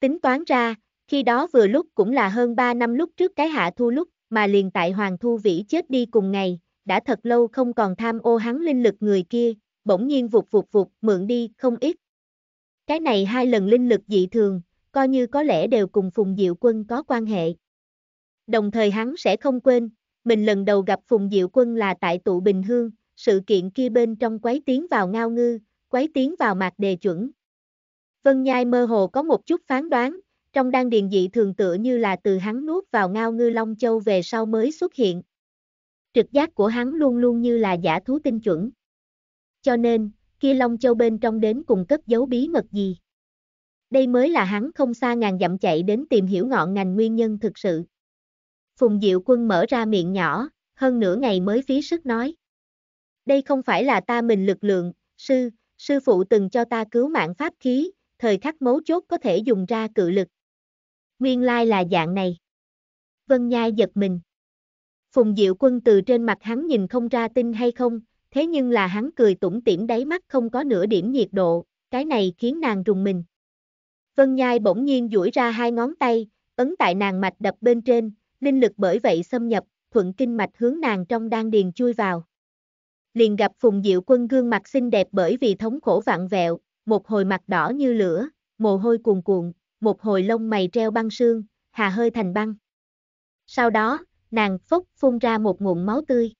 Speaker 1: Tính toán ra, khi đó vừa lúc cũng là hơn 3 năm lúc trước cái hạ thu lúc, mà liền tại Hoàng Thu Vĩ chết đi cùng ngày, đã thật lâu không còn tham ô hắn linh lực người kia, bỗng nhiên vụt vụt vụt, mượn đi, không ít. Cái này hai lần linh lực dị thường, coi như có lẽ đều cùng Phùng Diệu Quân có quan hệ. Đồng thời hắn sẽ không quên, mình lần đầu gặp Phùng Diệu Quân là tại tụ Bình Hương, sự kiện kia bên trong quấy tiếng vào ngao ngư, quấy tiếng vào mạc đề chuẩn. Vân Nhai mơ hồ có một chút phán đoán, trong đan điền dị thường tựa như là từ hắn nuốt vào ngao ngư Long Châu về sau mới xuất hiện. Trực giác của hắn luôn luôn như là giả thú tinh chuẩn. Cho nên, kia Long Châu bên trong đến cùng cất giấu bí mật gì? Đây mới là hắn không xa ngàn dặm chạy đến tìm hiểu ngọn ngành nguyên nhân thực sự. Phùng Diệu Quân mở ra miệng nhỏ, hơn nửa ngày mới phí sức nói. Đây không phải là ta mình lực lượng, sư, sư phụ từng cho ta cứu mạng pháp khí, thời khắc mấu chốt có thể dùng ra cự lực. Nguyên lai là dạng này. Vân Nhai giật mình. Phùng Diệu Quân từ trên mặt hắn nhìn không ra tin hay không, thế nhưng là hắn cười tủm tỉm đáy mắt không có nửa điểm nhiệt độ, cái này khiến nàng rùng mình. Vân Nhai bỗng nhiên duỗi ra hai ngón tay, ấn tại nàng mạch đập bên trên, linh lực bởi vậy xâm nhập, thuận kinh mạch hướng nàng trong đan điền chui vào. Liền gặp Phùng Diệu Quân gương mặt xinh đẹp bởi vì thống khổ vạn vẹo, một hồi mặt đỏ như lửa, mồ hôi cuồn cuộn, một hồi lông mày treo băng sương, hà hơi thành băng. Sau đó, nàng phốc phun ra một nguồn máu tươi.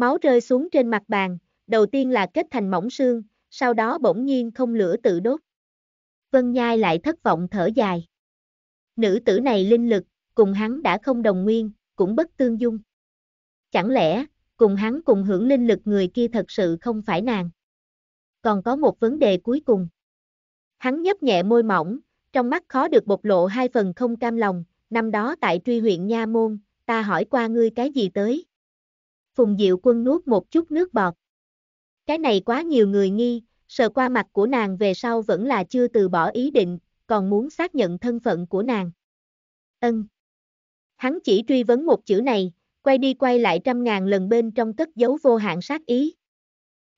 Speaker 1: Máu rơi xuống trên mặt bàn, đầu tiên là kết thành mỏng xương, sau đó bỗng nhiên không lửa tự đốt. Vân Nhai lại thất vọng thở dài. Nữ tử này linh lực, cùng hắn đã không đồng nguyên, cũng bất tương dung. Chẳng lẽ, cùng hắn cùng hưởng linh lực người kia thật sự không phải nàng? Còn có một vấn đề cuối cùng. Hắn nhấp nhẹ môi mỏng, trong mắt khó được bộc lộ hai phần không cam lòng, năm đó tại truy huyện Nha Môn, ta hỏi qua ngươi cái gì tới, Phùng Diệu Quân nuốt một chút nước bọt. Cái này quá nhiều người nghi, sờ qua mặt của nàng về sau vẫn là chưa từ bỏ ý định, còn muốn xác nhận thân phận của nàng. Ân. Hắn chỉ truy vấn một chữ này, quay đi quay lại trăm ngàn lần bên trong tất dấu vô hạn sát ý.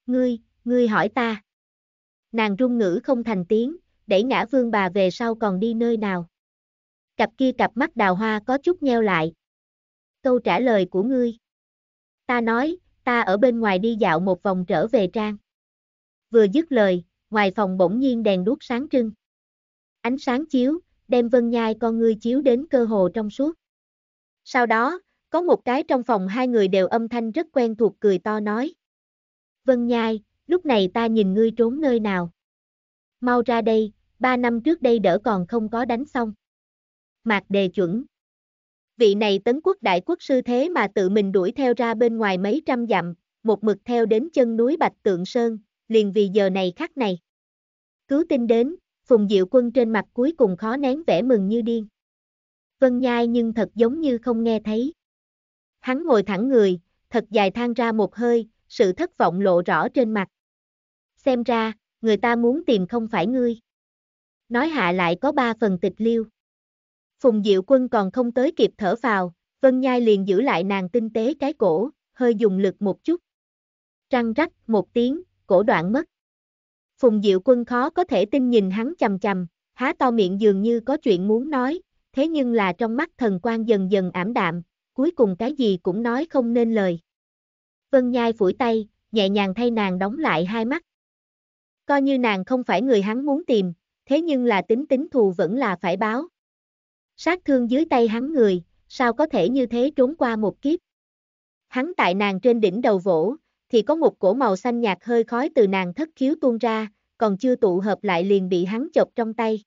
Speaker 1: Ngươi, ngươi hỏi ta. Nàng rung ngữ không thành tiếng, đẩy ngã vương bà về sau còn đi nơi nào. Cặp kia cặp mắt đào hoa có chút nheo lại. Câu trả lời của ngươi ta nói, ta ở bên ngoài đi dạo một vòng trở về trang. Vừa dứt lời, ngoài phòng bỗng nhiên đèn đuốc sáng trưng. Ánh sáng chiếu, đem vân nhai con ngươi chiếu đến cơ hồ trong suốt. Sau đó, có một cái trong phòng hai người đều âm thanh rất quen thuộc cười to nói. Vân nhai, lúc này ta nhìn ngươi trốn nơi nào. Mau ra đây, ba năm trước đây đỡ còn không có đánh xong. Mạc đề chuẩn vị này tấn quốc đại quốc sư thế mà tự mình đuổi theo ra bên ngoài mấy trăm dặm, một mực theo đến chân núi Bạch Tượng Sơn, liền vì giờ này khắc này. Cứu tin đến, Phùng Diệu Quân trên mặt cuối cùng khó nén vẻ mừng như điên. Vân Nhai nhưng thật giống như không nghe thấy. Hắn ngồi thẳng người, thật dài than ra một hơi, sự thất vọng lộ rõ trên mặt. Xem ra, người ta muốn tìm không phải ngươi. Nói hạ lại có ba phần tịch liêu. Phùng Diệu Quân còn không tới kịp thở vào, Vân Nhai liền giữ lại nàng tinh tế cái cổ, hơi dùng lực một chút. Trăng rắc một tiếng, cổ đoạn mất. Phùng Diệu Quân khó có thể tin nhìn hắn chầm chầm, há to miệng dường như có chuyện muốn nói, thế nhưng là trong mắt thần quan dần dần ảm đạm, cuối cùng cái gì cũng nói không nên lời. Vân Nhai phủi tay, nhẹ nhàng thay nàng đóng lại hai mắt. Coi như nàng không phải người hắn muốn tìm, thế nhưng là tính tính thù vẫn là phải báo, sát thương dưới tay hắn người, sao có thể như thế trốn qua một kiếp. Hắn tại nàng trên đỉnh đầu vỗ, thì có một cổ màu xanh nhạt hơi khói từ nàng thất khiếu tuôn ra, còn chưa tụ hợp lại liền bị hắn chộp trong tay.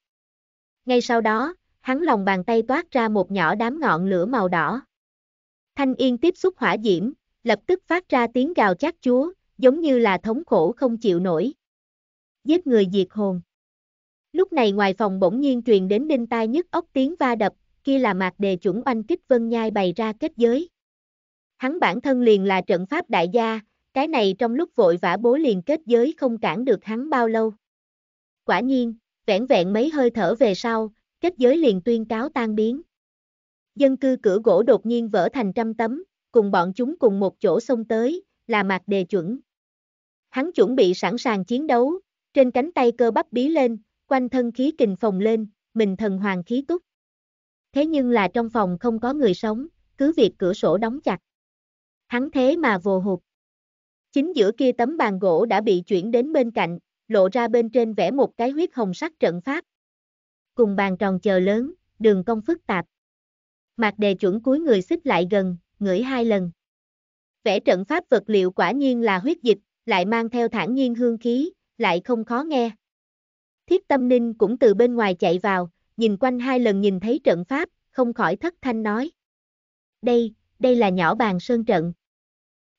Speaker 1: Ngay sau đó, hắn lòng bàn tay toát ra một nhỏ đám ngọn lửa màu đỏ. Thanh yên tiếp xúc hỏa diễm, lập tức phát ra tiếng gào chát chúa, giống như là thống khổ không chịu nổi. Giết người diệt hồn. Lúc này ngoài phòng bỗng nhiên truyền đến đinh tai nhức ốc tiếng va đập, kia là mạc đề chuẩn oanh kích vân nhai bày ra kết giới. Hắn bản thân liền là trận pháp đại gia, cái này trong lúc vội vã bố liền kết giới không cản được hắn bao lâu. Quả nhiên, vẹn vẹn mấy hơi thở về sau, kết giới liền tuyên cáo tan biến. Dân cư cửa gỗ đột nhiên vỡ thành trăm tấm, cùng bọn chúng cùng một chỗ xông tới, là mạc đề chuẩn. Hắn chuẩn bị sẵn sàng chiến đấu, trên cánh tay cơ bắp bí lên, quanh thân khí kình phồng lên, mình thần hoàng khí túc. Thế nhưng là trong phòng không có người sống, cứ việc cửa sổ đóng chặt. Hắn thế mà vồ hụt. Chính giữa kia tấm bàn gỗ đã bị chuyển đến bên cạnh, lộ ra bên trên vẽ một cái huyết hồng sắc trận pháp. Cùng bàn tròn chờ lớn, đường cong phức tạp. Mạc đề chuẩn cuối người xích lại gần, ngửi hai lần. Vẽ trận pháp vật liệu quả nhiên là huyết dịch, lại mang theo thản nhiên hương khí, lại không khó nghe. Thiết tâm ninh cũng từ bên ngoài chạy vào, nhìn quanh hai lần nhìn thấy trận pháp, không khỏi thất thanh nói. Đây, đây là nhỏ bàn sơn trận.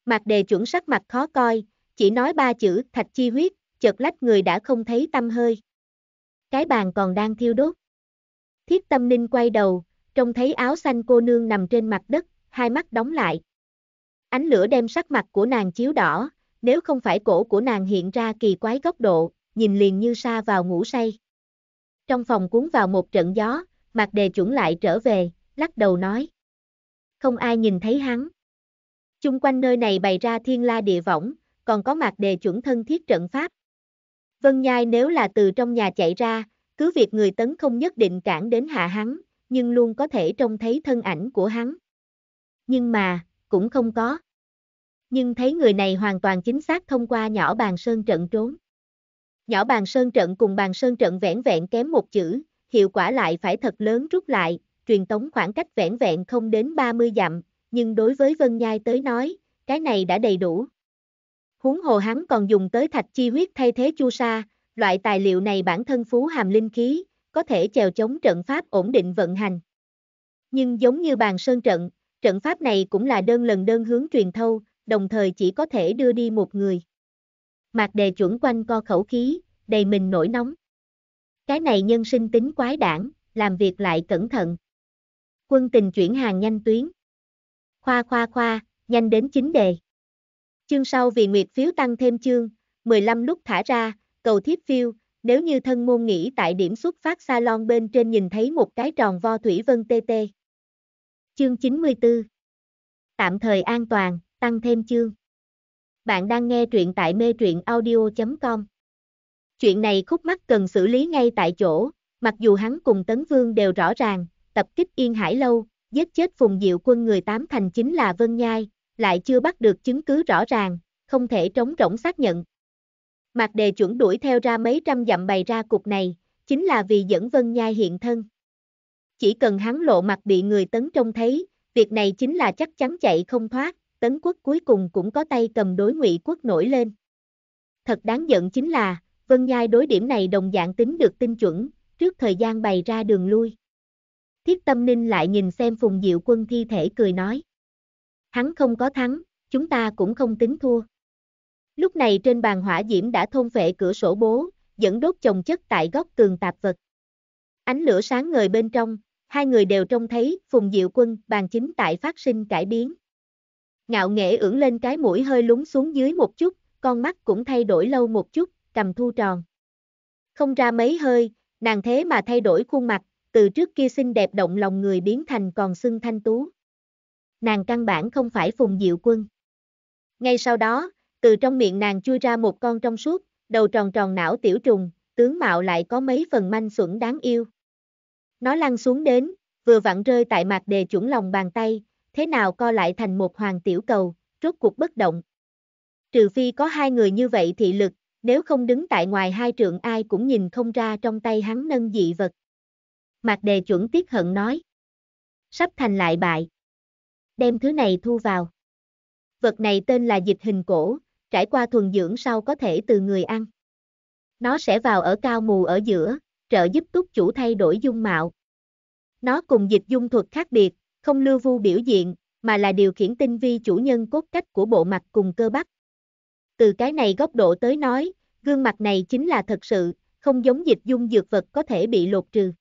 Speaker 1: Mặt đề chuẩn sắc mặt khó coi, chỉ nói ba chữ thạch chi huyết, chợt lách người đã không thấy tâm hơi. Cái bàn còn đang thiêu đốt. Thiết tâm ninh quay đầu, trông thấy áo xanh cô nương nằm trên mặt đất, hai mắt đóng lại. Ánh lửa đem sắc mặt của nàng chiếu đỏ, nếu không phải cổ của nàng hiện ra kỳ quái góc độ, nhìn liền như sa vào ngủ say. Trong phòng cuốn vào một trận gió, Mạc Đề chuẩn lại trở về, lắc đầu nói. Không ai nhìn thấy hắn. Chung quanh nơi này bày ra thiên la địa võng, còn có Mạc Đề chuẩn thân thiết trận pháp. Vân Nhai nếu là từ trong nhà chạy ra, cứ việc người tấn không nhất định cản đến hạ hắn, nhưng luôn có thể trông thấy thân ảnh của hắn. Nhưng mà, cũng không có. Nhưng thấy người này hoàn toàn chính xác thông qua nhỏ bàn sơn trận trốn. Nhỏ bàn sơn trận cùng bàn sơn trận vẻn vẹn kém một chữ, hiệu quả lại phải thật lớn rút lại, truyền tống khoảng cách vẻn vẹn không đến 30 dặm, nhưng đối với Vân Nhai tới nói, cái này đã đầy đủ. Huống hồ hắn còn dùng tới thạch chi huyết thay thế chu sa, loại tài liệu này bản thân phú hàm linh khí, có thể chèo chống trận pháp ổn định vận hành. Nhưng giống như bàn sơn trận, trận pháp này cũng là đơn lần đơn hướng truyền thâu, đồng thời chỉ có thể đưa đi một người. Mạc đề chuẩn quanh co khẩu khí, đầy mình nổi nóng. Cái này nhân sinh tính quái đảng, làm việc lại cẩn thận. Quân tình chuyển hàng nhanh tuyến. Khoa khoa khoa, nhanh đến chính đề. Chương sau vì nguyệt phiếu tăng thêm chương, 15 lúc thả ra, cầu thiếp phiêu, nếu như thân môn nghỉ tại điểm xuất phát salon bên trên nhìn thấy một cái tròn vo thủy vân tê tê. Chương 94 Tạm thời an toàn, tăng thêm chương. Bạn đang nghe truyện tại mê truyện audio.com. Chuyện này khúc mắc cần xử lý ngay tại chỗ, mặc dù hắn cùng Tấn Vương đều rõ ràng, tập kích Yên Hải Lâu, giết chết Phùng Diệu quân người tám thành chính là Vân Nhai, lại chưa bắt được chứng cứ rõ ràng, không thể trống rỗng xác nhận. Mạc Đề chuẩn đuổi theo ra mấy trăm dặm bày ra cục này, chính là vì dẫn Vân Nhai hiện thân. Chỉ cần hắn lộ mặt bị người tấn trông thấy, việc này chính là chắc chắn chạy không thoát, Tấn quốc cuối cùng cũng có tay cầm đối ngụy quốc nổi lên. Thật đáng giận chính là, Vân Nhai đối điểm này đồng dạng tính được tinh chuẩn, trước thời gian bày ra đường lui. Thiết tâm ninh lại nhìn xem Phùng Diệu quân thi thể cười nói. Hắn không có thắng, chúng ta cũng không tính thua. Lúc này trên bàn hỏa diễm đã thôn vệ cửa sổ bố, dẫn đốt chồng chất tại góc tường tạp vật. Ánh lửa sáng ngời bên trong, hai người đều trông thấy Phùng Diệu Quân bàn chính tại phát sinh cải biến. Ngạo nghễ ưỡng lên cái mũi hơi lúng xuống dưới một chút, con mắt cũng thay đổi lâu một chút, cầm thu tròn. Không ra mấy hơi, nàng thế mà thay đổi khuôn mặt, từ trước kia xinh đẹp động lòng người biến thành còn xưng thanh tú. Nàng căn bản không phải phùng diệu quân. Ngay sau đó, từ trong miệng nàng chui ra một con trong suốt, đầu tròn tròn não tiểu trùng, tướng mạo lại có mấy phần manh xuẩn đáng yêu. Nó lăn xuống đến, vừa vặn rơi tại mặt đề chuẩn lòng bàn tay, thế nào co lại thành một hoàng tiểu cầu, rốt cuộc bất động. Trừ phi có hai người như vậy thị lực, nếu không đứng tại ngoài hai trượng ai cũng nhìn không ra trong tay hắn nâng dị vật. Mạc đề chuẩn tiếc hận nói. Sắp thành lại bại. Đem thứ này thu vào. Vật này tên là dịch hình cổ, trải qua thuần dưỡng sau có thể từ người ăn. Nó sẽ vào ở cao mù ở giữa, trợ giúp túc chủ thay đổi dung mạo. Nó cùng dịch dung thuật khác biệt, không lưu vu biểu diện, mà là điều khiển tinh vi chủ nhân cốt cách của bộ mặt cùng cơ bắp. Từ cái này góc độ tới nói, gương mặt này chính là thật sự, không giống dịch dung dược vật có thể bị lột trừ.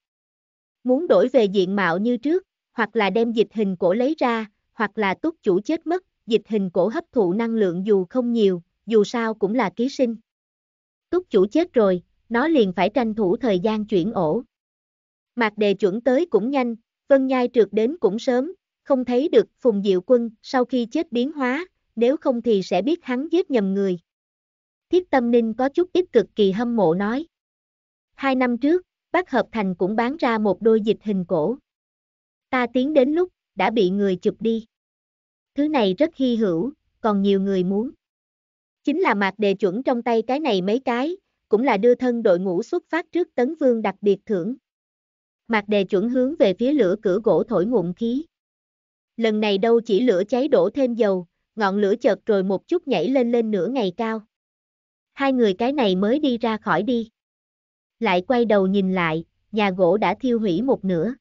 Speaker 1: Muốn đổi về diện mạo như trước, hoặc là đem dịch hình cổ lấy ra, hoặc là túc chủ chết mất, dịch hình cổ hấp thụ năng lượng dù không nhiều, dù sao cũng là ký sinh. Túc chủ chết rồi, nó liền phải tranh thủ thời gian chuyển ổ. Mạc đề chuẩn tới cũng nhanh, Vân Nhai trượt đến cũng sớm, không thấy được Phùng Diệu Quân sau khi chết biến hóa, nếu không thì sẽ biết hắn giết nhầm người. Thiết Tâm Ninh có chút ít cực kỳ hâm mộ nói. Hai năm trước, Bác Hợp Thành cũng bán ra một đôi dịch hình cổ. Ta tiến đến lúc, đã bị người chụp đi. Thứ này rất hy hữu, còn nhiều người muốn. Chính là mạc đề chuẩn trong tay cái này mấy cái, cũng là đưa thân đội ngũ xuất phát trước tấn vương đặc biệt thưởng. Mạc Đề chuẩn hướng về phía lửa cửa gỗ thổi ngụm khí. Lần này đâu chỉ lửa cháy đổ thêm dầu, ngọn lửa chợt rồi một chút nhảy lên lên nửa ngày cao. Hai người cái này mới đi ra khỏi đi. Lại quay đầu nhìn lại, nhà gỗ đã thiêu hủy một nửa.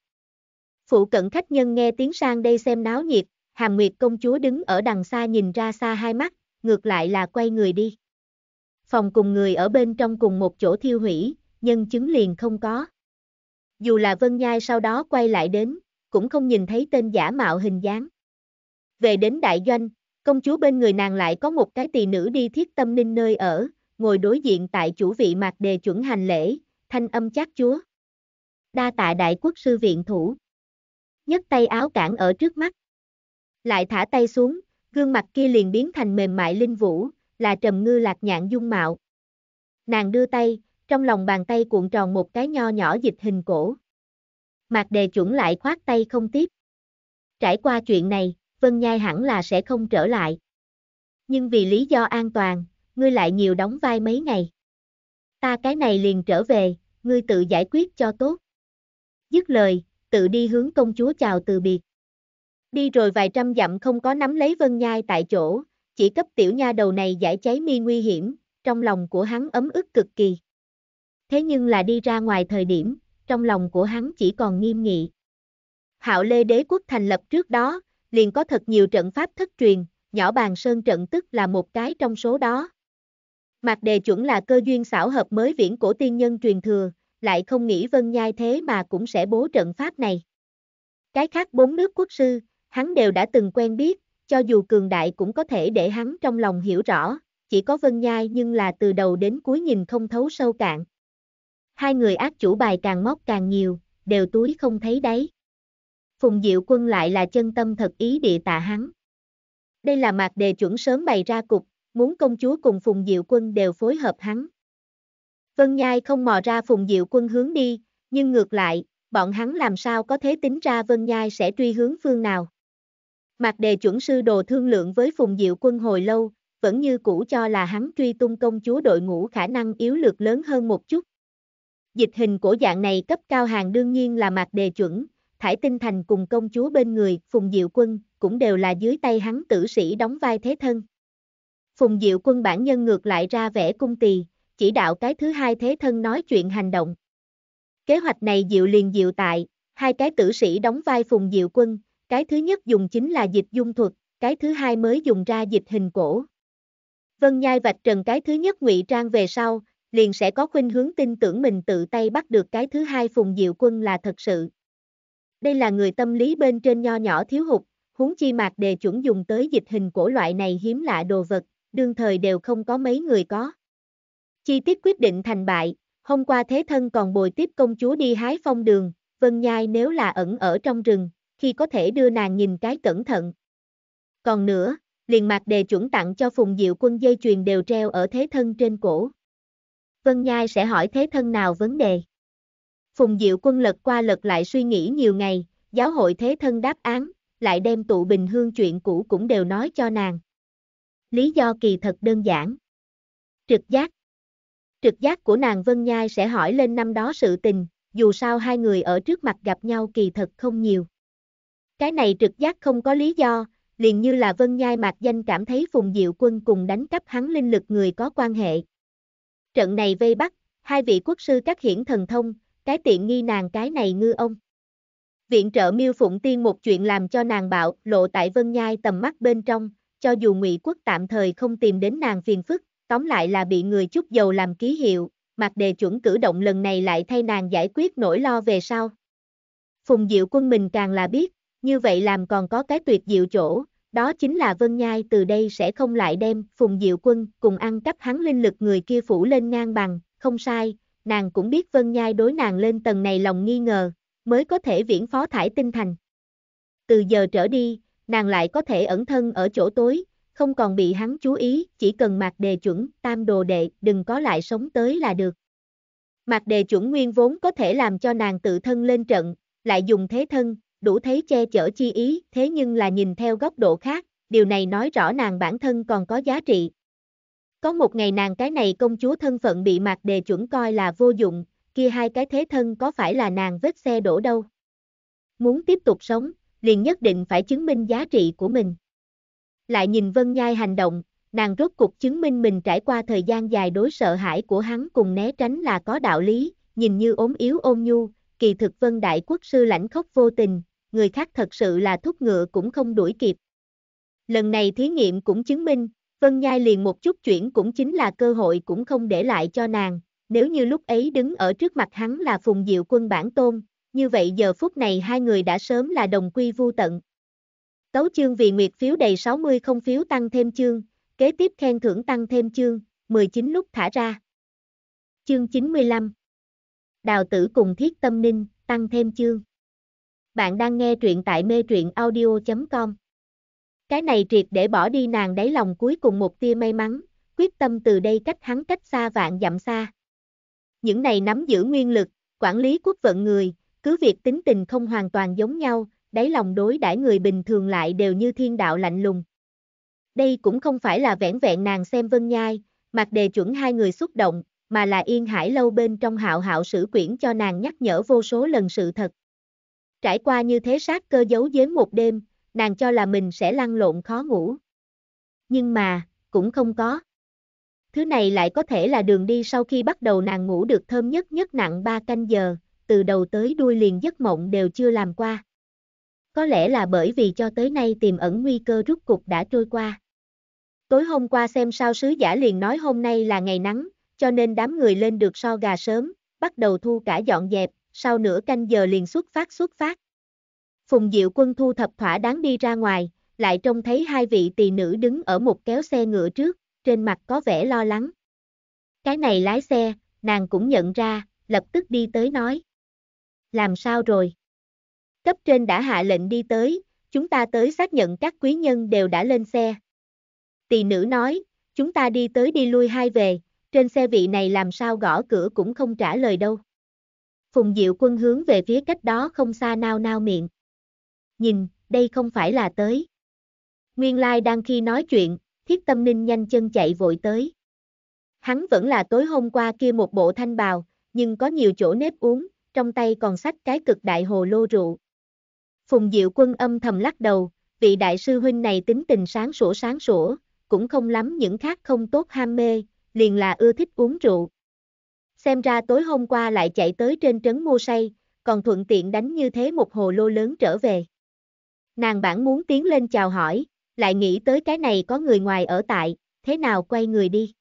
Speaker 1: Phụ cận khách nhân nghe tiếng sang đây xem náo nhiệt, Hàm Nguyệt công chúa đứng ở đằng xa nhìn ra xa hai mắt, ngược lại là quay người đi. Phòng cùng người ở bên trong cùng một chỗ thiêu hủy, nhân chứng liền không có. Dù là Vân Nhai sau đó quay lại đến, cũng không nhìn thấy tên giả mạo hình dáng. Về đến đại doanh, công chúa bên người nàng lại có một cái tỳ nữ đi thiết tâm ninh nơi ở, ngồi đối diện tại chủ vị mạc đề chuẩn hành lễ, thanh âm chát chúa. Đa tạ đại quốc sư viện thủ. nhấc tay áo cản ở trước mắt. Lại thả tay xuống, gương mặt kia liền biến thành mềm mại linh vũ, là trầm ngư lạc nhạn dung mạo. Nàng đưa tay, trong lòng bàn tay cuộn tròn một cái nho nhỏ dịch hình cổ. Mạc đề chuẩn lại khoát tay không tiếp. Trải qua chuyện này, Vân Nhai hẳn là sẽ không trở lại. Nhưng vì lý do an toàn, ngươi lại nhiều đóng vai mấy ngày. Ta cái này liền trở về, ngươi tự giải quyết cho tốt. Dứt lời, tự đi hướng công chúa chào từ biệt. Đi rồi vài trăm dặm không có nắm lấy Vân Nhai tại chỗ, chỉ cấp tiểu nha đầu này giải cháy mi nguy hiểm, trong lòng của hắn ấm ức cực kỳ thế nhưng là đi ra ngoài thời điểm, trong lòng của hắn chỉ còn nghiêm nghị. Hạo Lê Đế quốc thành lập trước đó, liền có thật nhiều trận pháp thất truyền, nhỏ bàn sơn trận tức là một cái trong số đó. Mặt đề chuẩn là cơ duyên xảo hợp mới viễn cổ tiên nhân truyền thừa, lại không nghĩ Vân Nhai thế mà cũng sẽ bố trận pháp này. Cái khác bốn nước quốc sư, hắn đều đã từng quen biết, cho dù cường đại cũng có thể để hắn trong lòng hiểu rõ, chỉ có Vân Nhai nhưng là từ đầu đến cuối nhìn không thấu sâu cạn hai người ác chủ bài càng móc càng nhiều, đều túi không thấy đấy. Phùng Diệu Quân lại là chân tâm thật ý địa tạ hắn. Đây là mạc đề chuẩn sớm bày ra cục, muốn công chúa cùng Phùng Diệu Quân đều phối hợp hắn. Vân Nhai không mò ra Phùng Diệu Quân hướng đi, nhưng ngược lại, bọn hắn làm sao có thể tính ra Vân Nhai sẽ truy hướng phương nào. Mạc đề chuẩn sư đồ thương lượng với Phùng Diệu Quân hồi lâu, vẫn như cũ cho là hắn truy tung công chúa đội ngũ khả năng yếu lược lớn hơn một chút. Dịch hình của dạng này cấp cao hàng đương nhiên là mạc đề chuẩn, Thải Tinh Thành cùng công chúa bên người, Phùng Diệu Quân, cũng đều là dưới tay hắn tử sĩ đóng vai thế thân. Phùng Diệu Quân bản nhân ngược lại ra vẻ cung tỳ, chỉ đạo cái thứ hai thế thân nói chuyện hành động. Kế hoạch này Diệu liền Diệu tại, hai cái tử sĩ đóng vai Phùng Diệu Quân, cái thứ nhất dùng chính là dịch dung thuật, cái thứ hai mới dùng ra dịch hình cổ. Vân Nhai vạch trần cái thứ nhất ngụy trang về sau, liền sẽ có khuynh hướng tin tưởng mình tự tay bắt được cái thứ hai Phùng Diệu Quân là thật sự. Đây là người tâm lý bên trên nho nhỏ thiếu hụt, huống chi mạc đề chuẩn dùng tới dịch hình cổ loại này hiếm lạ đồ vật, đương thời đều không có mấy người có. Chi tiết quyết định thành bại, hôm qua thế thân còn bồi tiếp công chúa đi hái phong đường, vân nhai nếu là ẩn ở trong rừng, khi có thể đưa nàng nhìn cái cẩn thận. Còn nữa, liền mạc đề chuẩn tặng cho Phùng Diệu quân dây chuyền đều treo ở thế thân trên cổ. Vân Nhai sẽ hỏi thế thân nào vấn đề. Phùng Diệu Quân lật qua lật lại suy nghĩ nhiều ngày, giáo hội thế thân đáp án, lại đem tụ bình hương chuyện cũ cũng đều nói cho nàng. Lý do kỳ thật đơn giản. Trực giác. Trực giác của nàng Vân Nhai sẽ hỏi lên năm đó sự tình, dù sao hai người ở trước mặt gặp nhau kỳ thật không nhiều. Cái này trực giác không có lý do, liền như là Vân Nhai mạc danh cảm thấy Phùng Diệu Quân cùng đánh cắp hắn linh lực người có quan hệ, trận này vây bắt, hai vị quốc sư các hiển thần thông, cái tiện nghi nàng cái này ngư ông. Viện trợ miêu phụng tiên một chuyện làm cho nàng bạo lộ tại vân nhai tầm mắt bên trong, cho dù ngụy quốc tạm thời không tìm đến nàng phiền phức, tóm lại là bị người chút dầu làm ký hiệu, mặc đề chuẩn cử động lần này lại thay nàng giải quyết nỗi lo về sau. Phùng Diệu quân mình càng là biết, như vậy làm còn có cái tuyệt diệu chỗ, đó chính là Vân Nhai từ đây sẽ không lại đem Phùng Diệu Quân cùng ăn cắp hắn linh lực người kia phủ lên ngang bằng, không sai, nàng cũng biết Vân Nhai đối nàng lên tầng này lòng nghi ngờ, mới có thể viễn phó thải tinh thành. Từ giờ trở đi, nàng lại có thể ẩn thân ở chỗ tối, không còn bị hắn chú ý, chỉ cần mặc đề chuẩn, tam đồ đệ, đừng có lại sống tới là được. Mặc đề chuẩn nguyên vốn có thể làm cho nàng tự thân lên trận, lại dùng thế thân, đủ thấy che chở chi ý, thế nhưng là nhìn theo góc độ khác, điều này nói rõ nàng bản thân còn có giá trị. Có một ngày nàng cái này công chúa thân phận bị mạc đề chuẩn coi là vô dụng, kia hai cái thế thân có phải là nàng vết xe đổ đâu. Muốn tiếp tục sống, liền nhất định phải chứng minh giá trị của mình. Lại nhìn Vân Nhai hành động, nàng rốt cuộc chứng minh mình trải qua thời gian dài đối sợ hãi của hắn cùng né tránh là có đạo lý, nhìn như ốm yếu ôm nhu, kỳ thực Vân Đại Quốc sư lãnh khốc vô tình, người khác thật sự là thúc ngựa cũng không đuổi kịp. Lần này thí nghiệm cũng chứng minh, Vân Nhai liền một chút chuyển cũng chính là cơ hội cũng không để lại cho nàng, nếu như lúc ấy đứng ở trước mặt hắn là Phùng Diệu quân bản tôn, như vậy giờ phút này hai người đã sớm là đồng quy vu tận. Tấu chương vì nguyệt phiếu đầy 60 không phiếu tăng thêm chương, kế tiếp khen thưởng tăng thêm chương, 19 lúc thả ra. Chương 95 Đào tử cùng thiết tâm ninh, tăng thêm chương bạn đang nghe truyện tại mê truyện audio.com. Cái này triệt để bỏ đi nàng đáy lòng cuối cùng một tia may mắn, quyết tâm từ đây cách hắn cách xa vạn dặm xa. Những này nắm giữ nguyên lực, quản lý quốc vận người, cứ việc tính tình không hoàn toàn giống nhau, đáy lòng đối đãi người bình thường lại đều như thiên đạo lạnh lùng. Đây cũng không phải là vẻn vẹn nàng xem vân nhai, mặc đề chuẩn hai người xúc động, mà là yên hải lâu bên trong hạo hạo sử quyển cho nàng nhắc nhở vô số lần sự thật. Trải qua như thế sát cơ giấu giếm một đêm, nàng cho là mình sẽ lăn lộn khó ngủ. Nhưng mà, cũng không có. Thứ này lại có thể là đường đi sau khi bắt đầu nàng ngủ được thơm nhất nhất nặng 3 canh giờ, từ đầu tới đuôi liền giấc mộng đều chưa làm qua. Có lẽ là bởi vì cho tới nay tiềm ẩn nguy cơ rút cục đã trôi qua. Tối hôm qua xem sao sứ giả liền nói hôm nay là ngày nắng, cho nên đám người lên được so gà sớm, bắt đầu thu cả dọn dẹp, sau nửa canh giờ liền xuất phát xuất phát. Phùng Diệu Quân thu thập thỏa đáng đi ra ngoài, lại trông thấy hai vị tỳ nữ đứng ở một kéo xe ngựa trước, trên mặt có vẻ lo lắng. Cái này lái xe, nàng cũng nhận ra, lập tức đi tới nói. Làm sao rồi? Cấp trên đã hạ lệnh đi tới, chúng ta tới xác nhận các quý nhân đều đã lên xe. Tỳ nữ nói, chúng ta đi tới đi lui hai về, trên xe vị này làm sao gõ cửa cũng không trả lời đâu. Phùng Diệu Quân hướng về phía cách đó không xa nao nao miệng. Nhìn, đây không phải là tới. Nguyên Lai đang khi nói chuyện, Thiết Tâm Ninh nhanh chân chạy vội tới. Hắn vẫn là tối hôm qua kia một bộ thanh bào, nhưng có nhiều chỗ nếp uống, trong tay còn sách cái cực đại hồ lô rượu. Phùng Diệu Quân âm thầm lắc đầu, vị đại sư huynh này tính tình sáng sủa sáng sủa, cũng không lắm những khác không tốt ham mê, liền là ưa thích uống rượu xem ra tối hôm qua lại chạy tới trên trấn mua say, còn thuận tiện đánh như thế một hồ lô lớn trở về. Nàng bản muốn tiến lên chào hỏi, lại nghĩ tới cái này có người ngoài ở tại, thế nào quay người đi.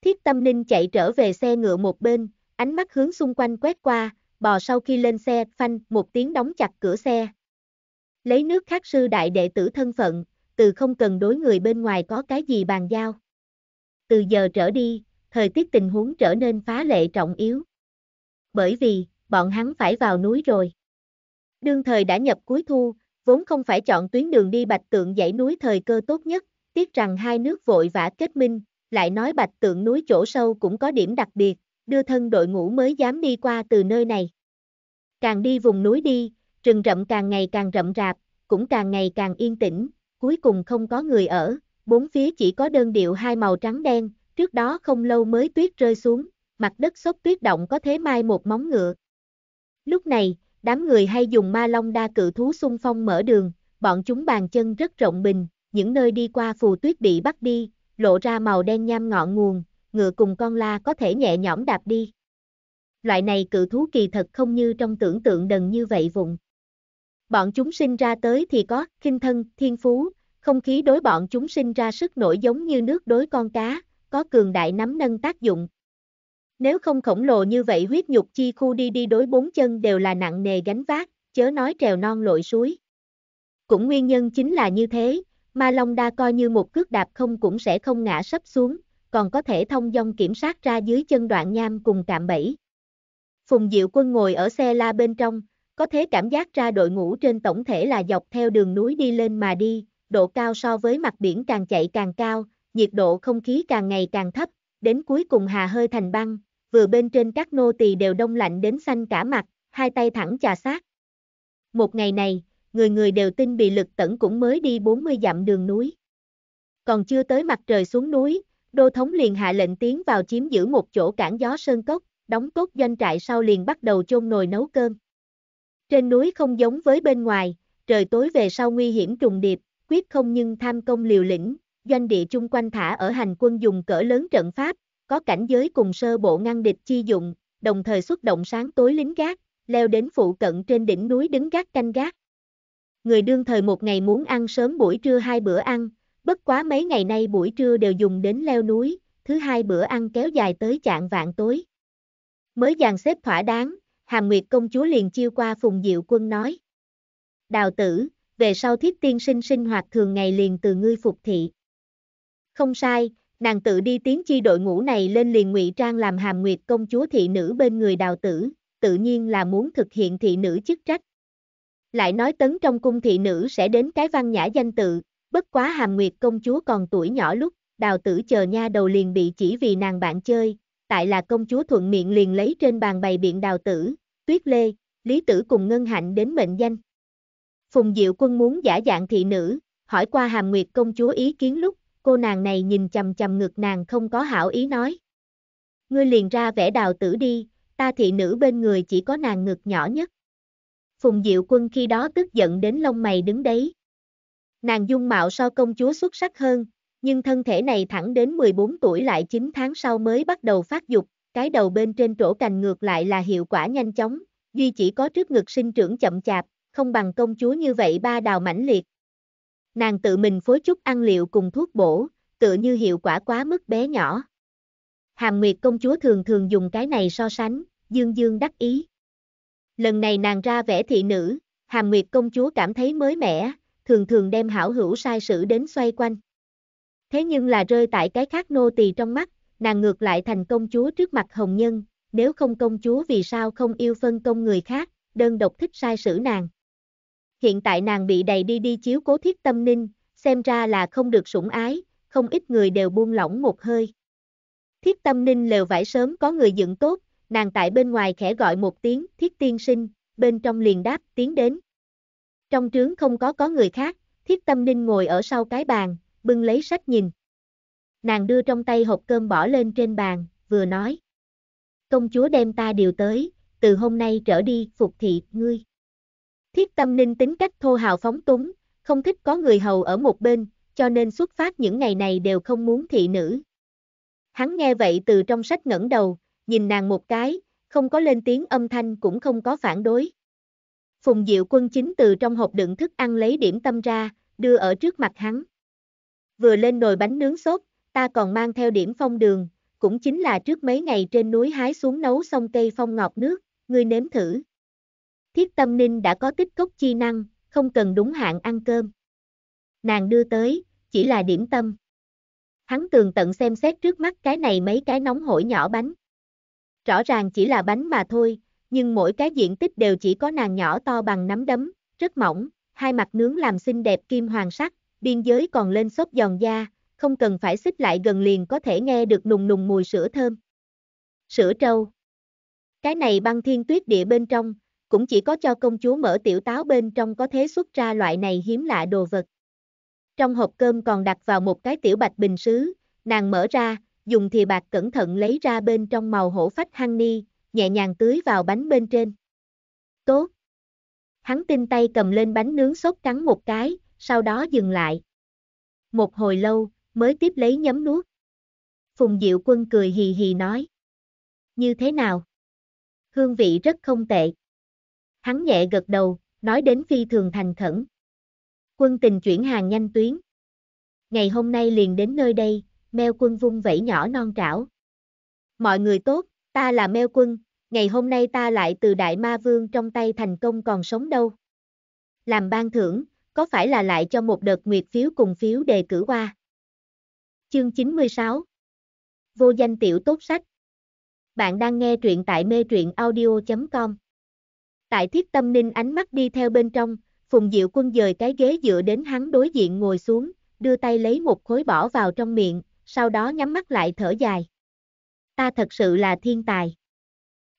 Speaker 1: Thiết tâm ninh chạy trở về xe ngựa một bên, ánh mắt hướng xung quanh quét qua, bò sau khi lên xe, phanh, một tiếng đóng chặt cửa xe. Lấy nước khắc sư đại đệ tử thân phận, từ không cần đối người bên ngoài có cái gì bàn giao. Từ giờ trở đi, thời tiết tình huống trở nên phá lệ trọng yếu. Bởi vì, bọn hắn phải vào núi rồi. Đương thời đã nhập cuối thu, vốn không phải chọn tuyến đường đi Bạch Tượng dãy núi thời cơ tốt nhất, tiếc rằng hai nước vội vã kết minh, lại nói Bạch Tượng núi chỗ sâu cũng có điểm đặc biệt, đưa thân đội ngũ mới dám đi qua từ nơi này. Càng đi vùng núi đi, rừng rậm càng ngày càng rậm rạp, cũng càng ngày càng yên tĩnh, cuối cùng không có người ở, bốn phía chỉ có đơn điệu hai màu trắng đen, trước đó không lâu mới tuyết rơi xuống, mặt đất xốc tuyết động có thế mai một móng ngựa. Lúc này, đám người hay dùng ma long đa cự thú xung phong mở đường, bọn chúng bàn chân rất rộng bình, những nơi đi qua phù tuyết bị bắt đi, lộ ra màu đen nham ngọn nguồn, ngựa cùng con la có thể nhẹ nhõm đạp đi. Loại này cự thú kỳ thật không như trong tưởng tượng đần như vậy vụng. Bọn chúng sinh ra tới thì có, kinh thân, thiên phú, không khí đối bọn chúng sinh ra sức nổi giống như nước đối con cá, có cường đại nắm nâng tác dụng. Nếu không khổng lồ như vậy huyết nhục chi khu đi đi đối bốn chân đều là nặng nề gánh vác, chớ nói trèo non lội suối. Cũng nguyên nhân chính là như thế, ma long đa coi như một cước đạp không cũng sẽ không ngã sấp xuống, còn có thể thông dong kiểm soát ra dưới chân đoạn nham cùng cạm bẫy. Phùng Diệu Quân ngồi ở xe la bên trong, có thể cảm giác ra đội ngũ trên tổng thể là dọc theo đường núi đi lên mà đi, độ cao so với mặt biển càng chạy càng cao, nhiệt độ không khí càng ngày càng thấp, đến cuối cùng hà hơi thành băng, vừa bên trên các nô tỳ đều đông lạnh đến xanh cả mặt, hai tay thẳng chà sát. Một ngày này, người người đều tin bị lực tẩn cũng mới đi 40 dặm đường núi. Còn chưa tới mặt trời xuống núi, đô thống liền hạ lệnh tiến vào chiếm giữ một chỗ cản gió sơn cốc, đóng cốt doanh trại sau liền bắt đầu chôn nồi nấu cơm. Trên núi không giống với bên ngoài, trời tối về sau nguy hiểm trùng điệp, quyết không nhưng tham công liều lĩnh, doanh địa chung quanh thả ở hành quân dùng cỡ lớn trận pháp, có cảnh giới cùng sơ bộ ngăn địch chi dụng, đồng thời xuất động sáng tối lính gác, leo đến phụ cận trên đỉnh núi đứng gác canh gác. Người đương thời một ngày muốn ăn sớm buổi trưa hai bữa ăn, bất quá mấy ngày nay buổi trưa đều dùng đến leo núi, thứ hai bữa ăn kéo dài tới chạng vạn tối. Mới dàn xếp thỏa đáng, Hàm Nguyệt công chúa liền chiêu qua Phùng Diệu Quân nói. Đào tử, về sau thiết tiên sinh sinh hoạt thường ngày liền từ ngươi phục thị. Không sai, nàng tự đi tiến chi đội ngũ này lên liền ngụy trang làm hàm nguyệt công chúa thị nữ bên người đào tử, tự nhiên là muốn thực hiện thị nữ chức trách. Lại nói tấn trong cung thị nữ sẽ đến cái văn nhã danh tự, bất quá hàm nguyệt công chúa còn tuổi nhỏ lúc, đào tử chờ nha đầu liền bị chỉ vì nàng bạn chơi, tại là công chúa thuận miệng liền lấy trên bàn bày biện đào tử, tuyết lê, lý tử cùng ngân hạnh đến mệnh danh. Phùng Diệu Quân muốn giả dạng thị nữ, hỏi qua Hàm Nguyệt công chúa ý kiến lúc, cô nàng này nhìn chầm chầm ngực nàng không có hảo ý nói. Ngươi liền ra vẽ đào tử đi, ta thị nữ bên người chỉ có nàng ngực nhỏ nhất. Phùng Diệu Quân khi đó tức giận đến lông mày đứng đấy. Nàng dung mạo so công chúa xuất sắc hơn, nhưng thân thể này thẳng đến 14 tuổi lại 9 tháng sau mới bắt đầu phát dục, cái đầu bên trên trổ cành ngược lại là hiệu quả nhanh chóng, duy chỉ có trước ngực sinh trưởng chậm chạp, không bằng công chúa như vậy ba đào mãnh liệt, Nàng tự mình phối chút ăn liệu cùng thuốc bổ, tựa như hiệu quả quá mức bé nhỏ. Hàm Nguyệt công chúa thường thường dùng cái này so sánh, dương dương đắc ý. Lần này nàng ra vẻ thị nữ, Hàm Nguyệt công chúa cảm thấy mới mẻ, thường thường đem hảo hữu sai sử đến xoay quanh. Thế nhưng là rơi tại cái khác nô tỳ trong mắt, nàng ngược lại thành công chúa trước mặt hồng nhân, nếu không công chúa vì sao không yêu phân công người khác, đơn độc thích sai sử nàng hiện tại nàng bị đầy đi đi chiếu cố thiết tâm ninh, xem ra là không được sủng ái, không ít người đều buông lỏng một hơi. Thiết tâm ninh lều vải sớm có người dựng tốt, nàng tại bên ngoài khẽ gọi một tiếng thiết tiên sinh, bên trong liền đáp tiến đến. Trong trướng không có có người khác, thiết tâm ninh ngồi ở sau cái bàn, bưng lấy sách nhìn. Nàng đưa trong tay hộp cơm bỏ lên trên bàn, vừa nói. Công chúa đem ta điều tới, từ hôm nay trở đi phục thị ngươi. Thiết tâm ninh tính cách thô hào phóng túng, không thích có người hầu ở một bên, cho nên xuất phát những ngày này đều không muốn thị nữ. Hắn nghe vậy từ trong sách ngẩng đầu, nhìn nàng một cái, không có lên tiếng âm thanh cũng không có phản đối. Phùng Diệu Quân chính từ trong hộp đựng thức ăn lấy điểm tâm ra, đưa ở trước mặt hắn. Vừa lên nồi bánh nướng sốt, ta còn mang theo điểm phong đường, cũng chính là trước mấy ngày trên núi hái xuống nấu xong cây phong ngọt nước, ngươi nếm thử. Thiết tâm ninh đã có tích cốc chi năng, không cần đúng hạn ăn cơm. Nàng đưa tới, chỉ là điểm tâm. Hắn tường tận xem xét trước mắt cái này mấy cái nóng hổi nhỏ bánh. Rõ ràng chỉ là bánh mà thôi, nhưng mỗi cái diện tích đều chỉ có nàng nhỏ to bằng nắm đấm, rất mỏng, hai mặt nướng làm xinh đẹp kim hoàng sắc, biên giới còn lên xốp giòn da, không cần phải xích lại gần liền có thể nghe được nùng nùng mùi sữa thơm. Sữa trâu. Cái này băng thiên tuyết địa bên trong, cũng chỉ có cho công chúa mở tiểu táo bên trong có thế xuất ra loại này hiếm lạ đồ vật. Trong hộp cơm còn đặt vào một cái tiểu bạch bình sứ, nàng mở ra, dùng thì bạc cẩn thận lấy ra bên trong màu hổ phách hăng ni, nhẹ nhàng tưới vào bánh bên trên. Tốt! Hắn tinh tay cầm lên bánh nướng sốt cắn một cái, sau đó dừng lại. Một hồi lâu, mới tiếp lấy nhấm nuốt. Phùng Diệu Quân cười hì hì nói. Như thế nào? Hương vị rất không tệ. Hắn nhẹ gật đầu, nói đến phi thường thành khẩn. Quân tình chuyển hàng nhanh tuyến. Ngày hôm nay liền đến nơi đây, meo quân vung vẫy nhỏ non trảo. Mọi người tốt, ta là meo quân, ngày hôm nay ta lại từ đại ma vương trong tay thành công còn sống đâu. Làm ban thưởng, có phải là lại cho một đợt nguyệt phiếu cùng phiếu đề cử qua. Chương 96 Vô danh tiểu tốt sách Bạn đang nghe truyện tại mê truyện audio.com Tại thiết tâm ninh ánh mắt đi theo bên trong, Phùng Diệu Quân dời cái ghế dựa đến hắn đối diện ngồi xuống, đưa tay lấy một khối bỏ vào trong miệng, sau đó nhắm mắt lại thở dài. Ta thật sự là thiên tài.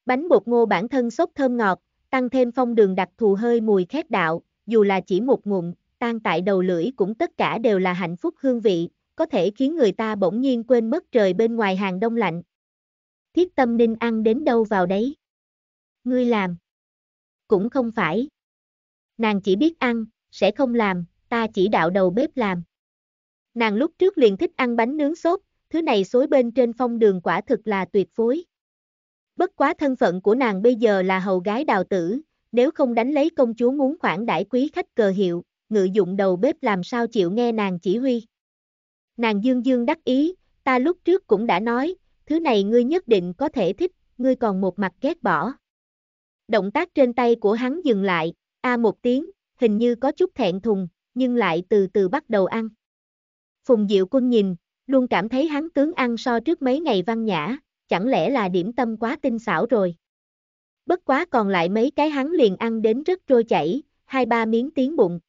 Speaker 1: Bánh bột ngô bản thân sốt thơm ngọt, tăng thêm phong đường đặc thù hơi mùi khét đạo, dù là chỉ một ngụm, tan tại đầu lưỡi cũng tất cả đều là hạnh phúc hương vị, có thể khiến người ta bỗng nhiên quên mất trời bên ngoài hàng đông lạnh. Thiết tâm ninh ăn đến đâu vào đấy. Ngươi làm cũng không phải. Nàng chỉ biết ăn, sẽ không làm, ta chỉ đạo đầu bếp làm. Nàng lúc trước liền thích ăn bánh nướng sốt, thứ này xối bên trên phong đường quả thực là tuyệt phối. Bất quá thân phận của nàng bây giờ là hầu gái đào tử, nếu không đánh lấy công chúa muốn khoản đãi quý khách cờ hiệu, ngự dụng đầu bếp làm sao chịu nghe nàng chỉ huy. Nàng dương dương đắc ý, ta lúc trước cũng đã nói, thứ này ngươi nhất định có thể thích, ngươi còn một mặt ghét bỏ. Động tác trên tay của hắn dừng lại, a một tiếng, hình như có chút thẹn thùng, nhưng lại từ từ bắt đầu ăn. Phùng Diệu Quân nhìn, luôn cảm thấy hắn tướng ăn so trước mấy ngày văn nhã, chẳng lẽ là điểm tâm quá tinh xảo rồi. Bất quá còn lại mấy cái hắn liền ăn đến rất trôi chảy, hai ba miếng tiếng bụng.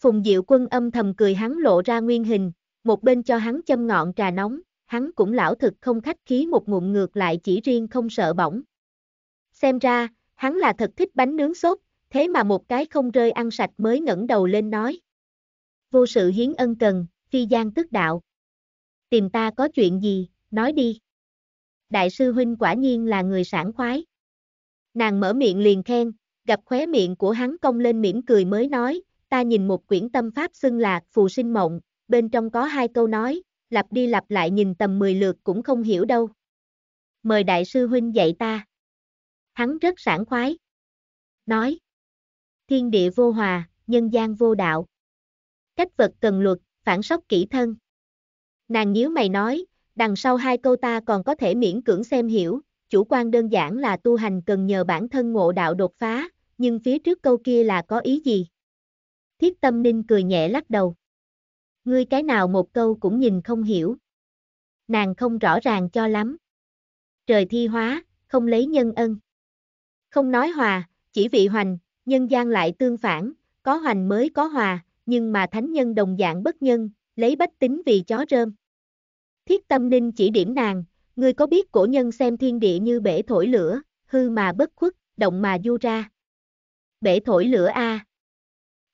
Speaker 1: Phùng Diệu Quân âm thầm cười hắn lộ ra nguyên hình, một bên cho hắn châm ngọn trà nóng, hắn cũng lão thực không khách khí một ngụm ngược lại chỉ riêng không sợ bỏng. Xem ra, Hắn là thật thích bánh nướng sốt, thế mà một cái không rơi ăn sạch mới ngẩng đầu lên nói. Vô sự hiến ân cần, phi gian tức đạo. Tìm ta có chuyện gì, nói đi. Đại sư huynh quả nhiên là người sảng khoái. Nàng mở miệng liền khen, gặp khóe miệng của hắn cong lên mỉm cười mới nói, ta nhìn một quyển tâm pháp xưng là phù sinh mộng, bên trong có hai câu nói, lặp đi lặp lại nhìn tầm 10 lượt cũng không hiểu đâu. Mời đại sư huynh dạy ta hắn rất sảng khoái. Nói, thiên địa vô hòa, nhân gian vô đạo. Cách vật cần luật, phản sóc kỹ thân. Nàng nhíu mày nói, đằng sau hai câu ta còn có thể miễn cưỡng xem hiểu, chủ quan đơn giản là tu hành cần nhờ bản thân ngộ đạo đột phá, nhưng phía trước câu kia là có ý gì? Thiết tâm ninh cười nhẹ lắc đầu. Ngươi cái nào một câu cũng nhìn không hiểu. Nàng không rõ ràng cho lắm. Trời thi hóa, không lấy nhân ân. Không nói hòa, chỉ vị hoành, nhân gian lại tương phản, có hoành mới có hòa, nhưng mà thánh nhân đồng dạng bất nhân, lấy bách tính vì chó rơm. Thiết tâm ninh chỉ điểm nàng, người có biết cổ nhân xem thiên địa như bể thổi lửa, hư mà bất khuất, động mà du ra. Bể thổi lửa a.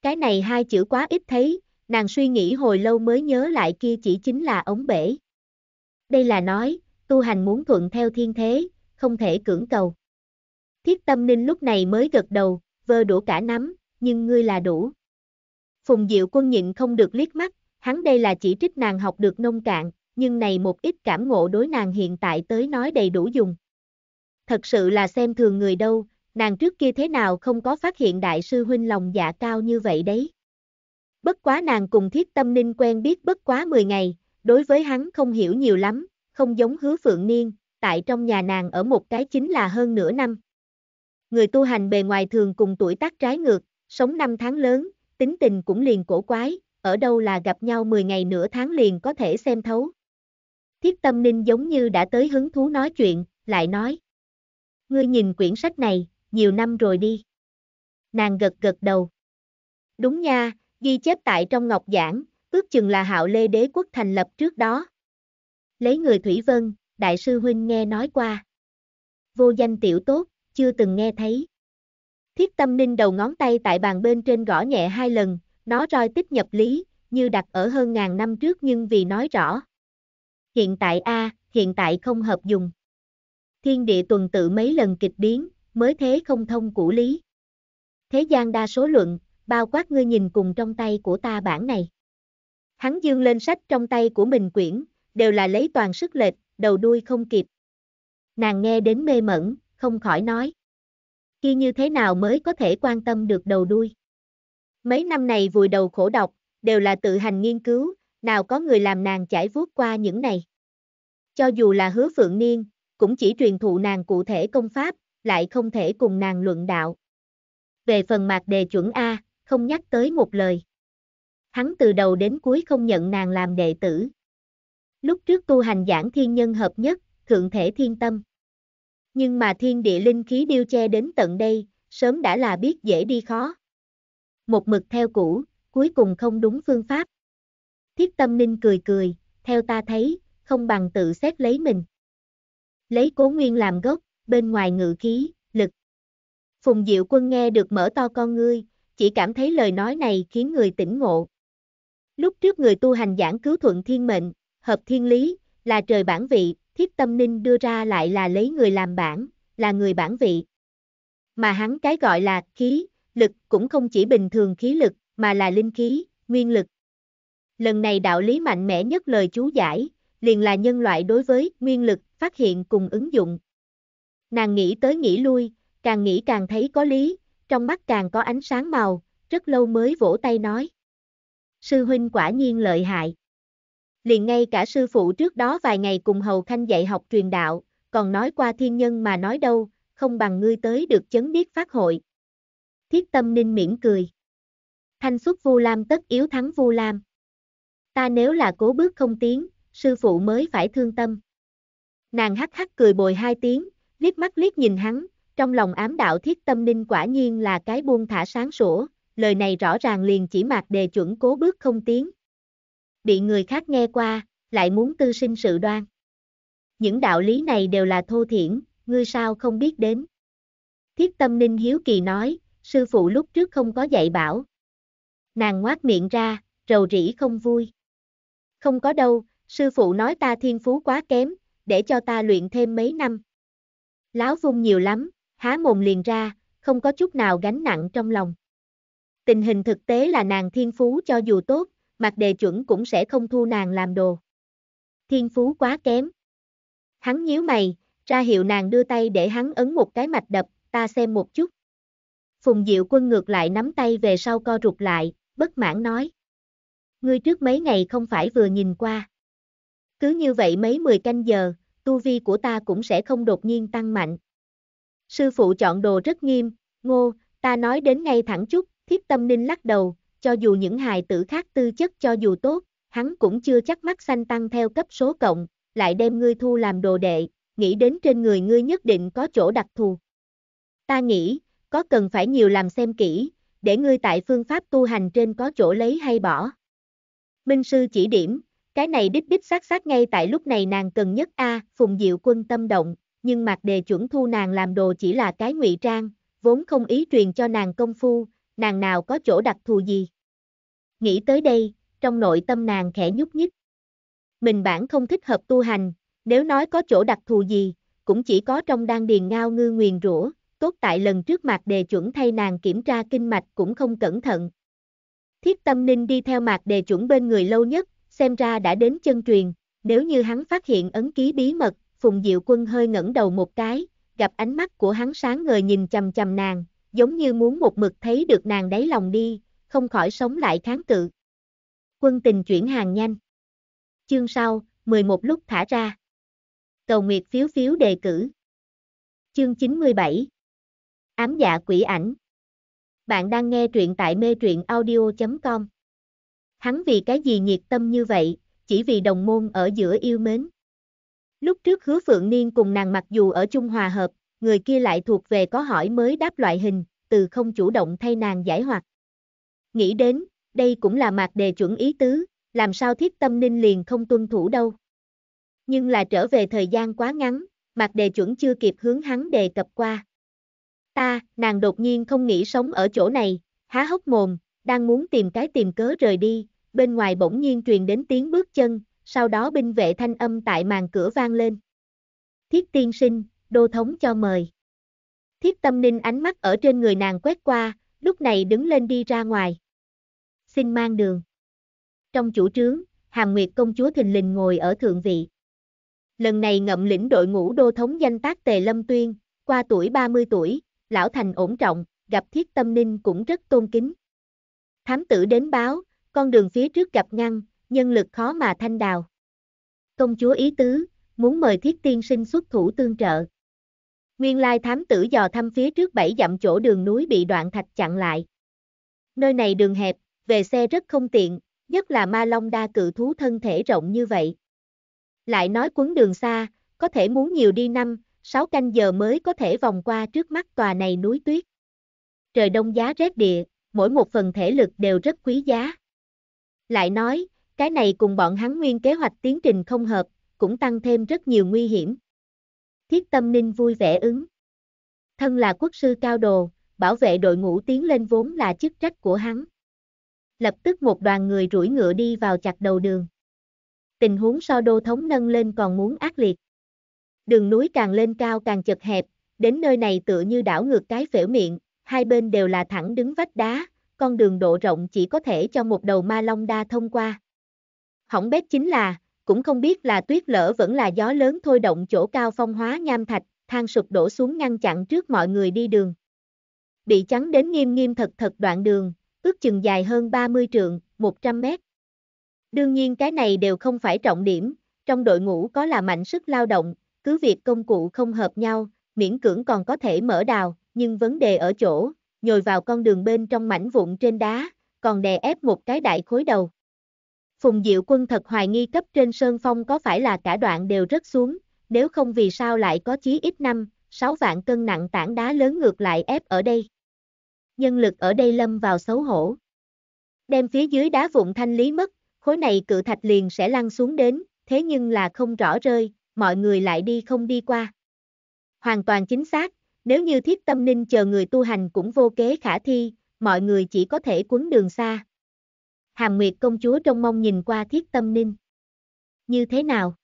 Speaker 1: Cái này hai chữ quá ít thấy, nàng suy nghĩ hồi lâu mới nhớ lại kia chỉ chính là ống bể. Đây là nói, tu hành muốn thuận theo thiên thế, không thể cưỡng cầu. Thiết tâm ninh lúc này mới gật đầu, vơ đủ cả nắm, nhưng ngươi là đủ. Phùng Diệu Quân nhịn không được liếc mắt, hắn đây là chỉ trích nàng học được nông cạn, nhưng này một ít cảm ngộ đối nàng hiện tại tới nói đầy đủ dùng. Thật sự là xem thường người đâu, nàng trước kia thế nào không có phát hiện đại sư huynh lòng dạ cao như vậy đấy. Bất quá nàng cùng thiết tâm ninh quen biết bất quá 10 ngày, đối với hắn không hiểu nhiều lắm, không giống hứa phượng niên, tại trong nhà nàng ở một cái chính là hơn nửa năm. Người tu hành bề ngoài thường cùng tuổi tác trái ngược, sống năm tháng lớn, tính tình cũng liền cổ quái, ở đâu là gặp nhau 10 ngày nửa tháng liền có thể xem thấu. Thiết tâm ninh giống như đã tới hứng thú nói chuyện, lại nói. Ngươi nhìn quyển sách này, nhiều năm rồi đi. Nàng gật gật đầu. Đúng nha, ghi chép tại trong ngọc giảng, ước chừng là hạo lê đế quốc thành lập trước đó. Lấy người Thủy Vân, Đại sư Huynh nghe nói qua. Vô danh tiểu tốt, chưa từng nghe thấy. Thiết tâm ninh đầu ngón tay tại bàn bên trên gõ nhẹ hai lần, nó roi tích nhập lý, như đặt ở hơn ngàn năm trước nhưng vì nói rõ. Hiện tại A, hiện tại không hợp dùng. Thiên địa tuần tự mấy lần kịch biến, mới thế không thông cũ lý. Thế gian đa số luận, bao quát ngươi nhìn cùng trong tay của ta bản này. Hắn dương lên sách trong tay của mình quyển, đều là lấy toàn sức lệch, đầu đuôi không kịp. Nàng nghe đến mê mẩn, không khỏi nói. Khi như thế nào mới có thể quan tâm được đầu đuôi? Mấy năm này vùi đầu khổ đọc, đều là tự hành nghiên cứu, nào có người làm nàng chải vuốt qua những này. Cho dù là hứa phượng niên, cũng chỉ truyền thụ nàng cụ thể công pháp, lại không thể cùng nàng luận đạo. Về phần mạc đề chuẩn A, không nhắc tới một lời. Hắn từ đầu đến cuối không nhận nàng làm đệ tử. Lúc trước tu hành giảng thiên nhân hợp nhất, thượng thể thiên tâm nhưng mà thiên địa linh khí điêu che đến tận đây, sớm đã là biết dễ đi khó. Một mực theo cũ, cuối cùng không đúng phương pháp. Thiết tâm ninh cười cười, theo ta thấy, không bằng tự xét lấy mình. Lấy cố nguyên làm gốc, bên ngoài ngự khí, lực. Phùng Diệu Quân nghe được mở to con ngươi, chỉ cảm thấy lời nói này khiến người tỉnh ngộ. Lúc trước người tu hành giảng cứu thuận thiên mệnh, hợp thiên lý, là trời bản vị, thiếp tâm ninh đưa ra lại là lấy người làm bản, là người bản vị. Mà hắn cái gọi là khí, lực cũng không chỉ bình thường khí lực, mà là linh khí, nguyên lực. Lần này đạo lý mạnh mẽ nhất lời chú giải, liền là nhân loại đối với nguyên lực phát hiện cùng ứng dụng. Nàng nghĩ tới nghĩ lui, càng nghĩ càng thấy có lý, trong mắt càng có ánh sáng màu, rất lâu mới vỗ tay nói. Sư huynh quả nhiên lợi hại liền ngay cả sư phụ trước đó vài ngày cùng Hầu Khanh dạy học truyền đạo, còn nói qua thiên nhân mà nói đâu, không bằng ngươi tới được chấn điết phát hội. Thiết tâm ninh mỉm cười. Thanh xuất Vu Lam tất yếu thắng Vu Lam. Ta nếu là cố bước không tiến, sư phụ mới phải thương tâm. Nàng hắc hắc cười bồi hai tiếng, liếc mắt liếc nhìn hắn, trong lòng ám đạo thiết tâm ninh quả nhiên là cái buông thả sáng sủa, lời này rõ ràng liền chỉ mạc đề chuẩn cố bước không tiến bị người khác nghe qua, lại muốn tư sinh sự đoan. Những đạo lý này đều là thô thiển, ngươi sao không biết đến. Thiết tâm ninh hiếu kỳ nói, sư phụ lúc trước không có dạy bảo. Nàng ngoác miệng ra, rầu rĩ không vui. Không có đâu, sư phụ nói ta thiên phú quá kém, để cho ta luyện thêm mấy năm. Láo vung nhiều lắm, há mồm liền ra, không có chút nào gánh nặng trong lòng. Tình hình thực tế là nàng thiên phú cho dù tốt, mặc đề chuẩn cũng sẽ không thu nàng làm đồ. Thiên phú quá kém. Hắn nhíu mày, ra hiệu nàng đưa tay để hắn ấn một cái mạch đập, ta xem một chút. Phùng Diệu Quân ngược lại nắm tay về sau co rụt lại, bất mãn nói. Ngươi trước mấy ngày không phải vừa nhìn qua. Cứ như vậy mấy mười canh giờ, tu vi của ta cũng sẽ không đột nhiên tăng mạnh. Sư phụ chọn đồ rất nghiêm, ngô, ta nói đến ngay thẳng chút, thiết tâm ninh lắc đầu, cho dù những hài tử khác tư chất cho dù tốt, hắn cũng chưa chắc mắt xanh tăng theo cấp số cộng, lại đem ngươi thu làm đồ đệ, nghĩ đến trên người ngươi nhất định có chỗ đặc thù. Ta nghĩ, có cần phải nhiều làm xem kỹ, để ngươi tại phương pháp tu hành trên có chỗ lấy hay bỏ. Minh sư chỉ điểm, cái này đích đích xác xác ngay tại lúc này nàng cần nhất A, Phùng Diệu Quân tâm động, nhưng mặt đề chuẩn thu nàng làm đồ chỉ là cái ngụy trang, vốn không ý truyền cho nàng công phu, nàng nào có chỗ đặc thù gì. Nghĩ tới đây, trong nội tâm nàng khẽ nhúc nhích. Mình bản không thích hợp tu hành, nếu nói có chỗ đặc thù gì, cũng chỉ có trong đan điền ngao ngư nguyền rủa, tốt tại lần trước mạc đề chuẩn thay nàng kiểm tra kinh mạch cũng không cẩn thận. Thiết tâm ninh đi theo mạc đề chuẩn bên người lâu nhất, xem ra đã đến chân truyền, nếu như hắn phát hiện ấn ký bí mật, Phùng Diệu Quân hơi ngẩng đầu một cái, gặp ánh mắt của hắn sáng ngời nhìn chầm chầm nàng, giống như muốn một mực thấy được nàng đáy lòng đi, không khỏi sống lại kháng cự. Quân tình chuyển hàng nhanh. Chương sau, 11 lúc thả ra. Cầu nguyệt phiếu phiếu đề cử. Chương 97 Ám dạ quỷ ảnh Bạn đang nghe truyện tại mê truyện audio.com Hắn vì cái gì nhiệt tâm như vậy, chỉ vì đồng môn ở giữa yêu mến. Lúc trước hứa Phượng Niên cùng nàng mặc dù ở chung hòa hợp, người kia lại thuộc về có hỏi mới đáp loại hình, từ không chủ động thay nàng giải hoặc. Nghĩ đến, đây cũng là mạc đề chuẩn ý tứ, làm sao thiết tâm ninh liền không tuân thủ đâu. Nhưng là trở về thời gian quá ngắn, mạc đề chuẩn chưa kịp hướng hắn đề cập qua. Ta, nàng đột nhiên không nghĩ sống ở chỗ này, há hốc mồm, đang muốn tìm cái tìm cớ rời đi, bên ngoài bỗng nhiên truyền đến tiếng bước chân, sau đó binh vệ thanh âm tại màn cửa vang lên. Thiết tiên sinh, đô thống cho mời. Thiết tâm ninh ánh mắt ở trên người nàng quét qua, lúc này đứng lên đi ra ngoài. Xin mang đường. Trong chủ trướng, Hàm Nguyệt công chúa thình lình ngồi ở thượng vị. Lần này ngậm lĩnh đội ngũ đô thống danh tác Tề Lâm Tuyên, qua tuổi 30 tuổi, lão thành ổn trọng, gặp thiết tâm ninh cũng rất tôn kính. Thám tử đến báo, con đường phía trước gặp ngăn, nhân lực khó mà thanh đào. Công chúa ý tứ, muốn mời thiết tiên sinh xuất thủ tương trợ. Nguyên lai thám tử dò thăm phía trước bảy dặm chỗ đường núi bị đoạn thạch chặn lại. Nơi này đường hẹp, về xe rất không tiện, nhất là ma long đa cự thú thân thể rộng như vậy. Lại nói quấn đường xa, có thể muốn nhiều đi năm, sáu canh giờ mới có thể vòng qua trước mắt tòa này núi tuyết. Trời đông giá rét địa, mỗi một phần thể lực đều rất quý giá. Lại nói, cái này cùng bọn hắn nguyên kế hoạch tiến trình không hợp, cũng tăng thêm rất nhiều nguy hiểm thiết tâm ninh vui vẻ ứng. Thân là quốc sư cao đồ, bảo vệ đội ngũ tiến lên vốn là chức trách của hắn. Lập tức một đoàn người rủi ngựa đi vào chặt đầu đường. Tình huống so đô thống nâng lên còn muốn ác liệt. Đường núi càng lên cao càng chật hẹp, đến nơi này tựa như đảo ngược cái phễu miệng, hai bên đều là thẳng đứng vách đá, con đường độ rộng chỉ có thể cho một đầu ma long đa thông qua. Hỏng bét chính là, cũng không biết là tuyết lở vẫn là gió lớn thôi động chỗ cao phong hóa nham thạch, thang sụp đổ xuống ngăn chặn trước mọi người đi đường. Bị chắn đến nghiêm nghiêm thật thật đoạn đường, ước chừng dài hơn 30 trượng, 100 mét. Đương nhiên cái này đều không phải trọng điểm, trong đội ngũ có là mạnh sức lao động, cứ việc công cụ không hợp nhau, miễn cưỡng còn có thể mở đào, nhưng vấn đề ở chỗ, nhồi vào con đường bên trong mảnh vụn trên đá, còn đè ép một cái đại khối đầu. Phùng Diệu Quân thật hoài nghi cấp trên Sơn Phong có phải là cả đoạn đều rất xuống, nếu không vì sao lại có chí ít năm, 6 vạn cân nặng tảng đá lớn ngược lại ép ở đây. Nhân lực ở đây lâm vào xấu hổ. Đem phía dưới đá vụn thanh lý mất, khối này cự thạch liền sẽ lăn xuống đến, thế nhưng là không rõ rơi, mọi người lại đi không đi qua. Hoàn toàn chính xác, nếu như thiết tâm ninh chờ người tu hành cũng vô kế khả thi, mọi người chỉ có thể quấn đường xa, Hàm Nguyệt công chúa trong mong nhìn qua thiết tâm ninh. Như thế nào?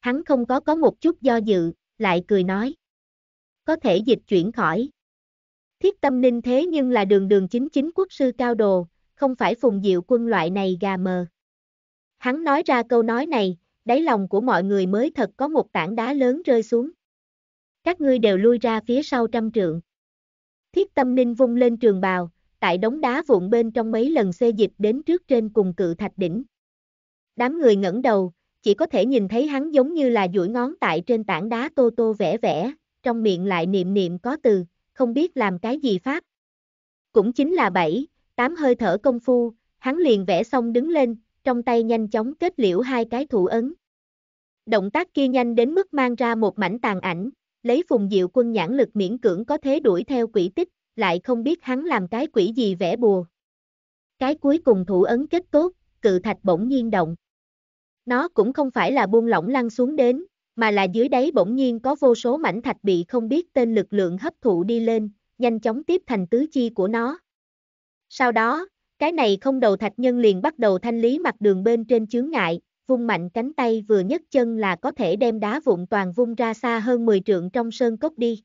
Speaker 1: Hắn không có có một chút do dự, lại cười nói. Có thể dịch chuyển khỏi. Thiết tâm ninh thế nhưng là đường đường chính chính quốc sư cao đồ, không phải phùng diệu quân loại này gà mờ. Hắn nói ra câu nói này, đáy lòng của mọi người mới thật có một tảng đá lớn rơi xuống. Các ngươi đều lui ra phía sau trăm trượng. Thiết tâm ninh vung lên trường bào, tại đống đá vụn bên trong mấy lần xê dịch đến trước trên cùng cự thạch đỉnh. Đám người ngẩng đầu, chỉ có thể nhìn thấy hắn giống như là duỗi ngón tại trên tảng đá tô tô vẽ vẽ, trong miệng lại niệm niệm có từ, không biết làm cái gì pháp. Cũng chính là bảy, tám hơi thở công phu, hắn liền vẽ xong đứng lên, trong tay nhanh chóng kết liễu hai cái thủ ấn. Động tác kia nhanh đến mức mang ra một mảnh tàn ảnh, lấy phùng diệu quân nhãn lực miễn cưỡng có thế đuổi theo quỷ tích, lại không biết hắn làm cái quỷ gì vẽ bùa. Cái cuối cùng thủ ấn kết tốt, cự thạch bỗng nhiên động. Nó cũng không phải là buông lỏng lăn xuống đến, mà là dưới đáy bỗng nhiên có vô số mảnh thạch bị không biết tên lực lượng hấp thụ đi lên, nhanh chóng tiếp thành tứ chi của nó. Sau đó, cái này không đầu thạch nhân liền bắt đầu thanh lý mặt đường bên trên chướng ngại, vung mạnh cánh tay vừa nhấc chân là có thể đem đá vụn toàn vung ra xa hơn 10 trượng trong sơn cốc đi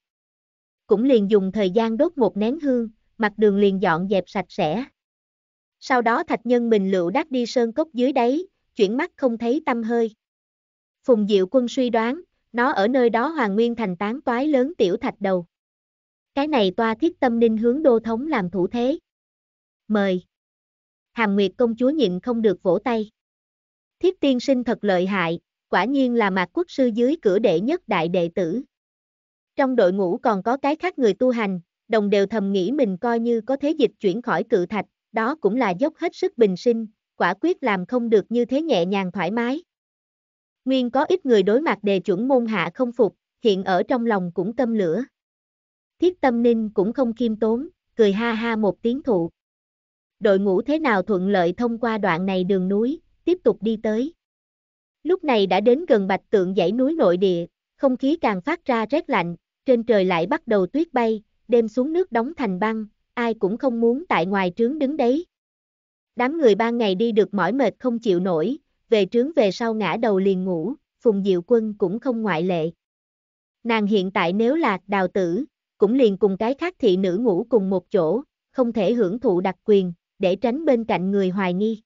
Speaker 1: cũng liền dùng thời gian đốt một nén hương, mặt đường liền dọn dẹp sạch sẽ. Sau đó thạch nhân mình lựu đắc đi sơn cốc dưới đáy, chuyển mắt không thấy tâm hơi. Phùng Diệu Quân suy đoán, nó ở nơi đó Hoàng Nguyên thành tán toái lớn tiểu thạch đầu. Cái này toa thiết tâm ninh hướng đô thống làm thủ thế. Mời. Hàm Nguyệt công chúa nhịn không được vỗ tay. Thiết tiên sinh thật lợi hại, quả nhiên là mạc quốc sư dưới cửa đệ nhất đại đệ tử. Trong đội ngũ còn có cái khác người tu hành, đồng đều thầm nghĩ mình coi như có thế dịch chuyển khỏi cự thạch, đó cũng là dốc hết sức bình sinh, quả quyết làm không được như thế nhẹ nhàng thoải mái. Nguyên có ít người đối mặt đề chuẩn môn hạ không phục, hiện ở trong lòng cũng tâm lửa. Thiết tâm ninh cũng không kiêm tốn, cười ha ha một tiếng thụ. Đội ngũ thế nào thuận lợi thông qua đoạn này đường núi, tiếp tục đi tới. Lúc này đã đến gần bạch tượng dãy núi nội địa, không khí càng phát ra rét lạnh, trên trời lại bắt đầu tuyết bay, đêm xuống nước đóng thành băng, ai cũng không muốn tại ngoài trướng đứng đấy. Đám người ban ngày đi được mỏi mệt không chịu nổi, về trướng về sau ngã đầu liền ngủ, Phùng Diệu Quân cũng không ngoại lệ. Nàng hiện tại nếu là đào tử, cũng liền cùng cái khác thị nữ ngủ cùng một chỗ, không thể hưởng thụ đặc quyền, để tránh bên cạnh người hoài nghi.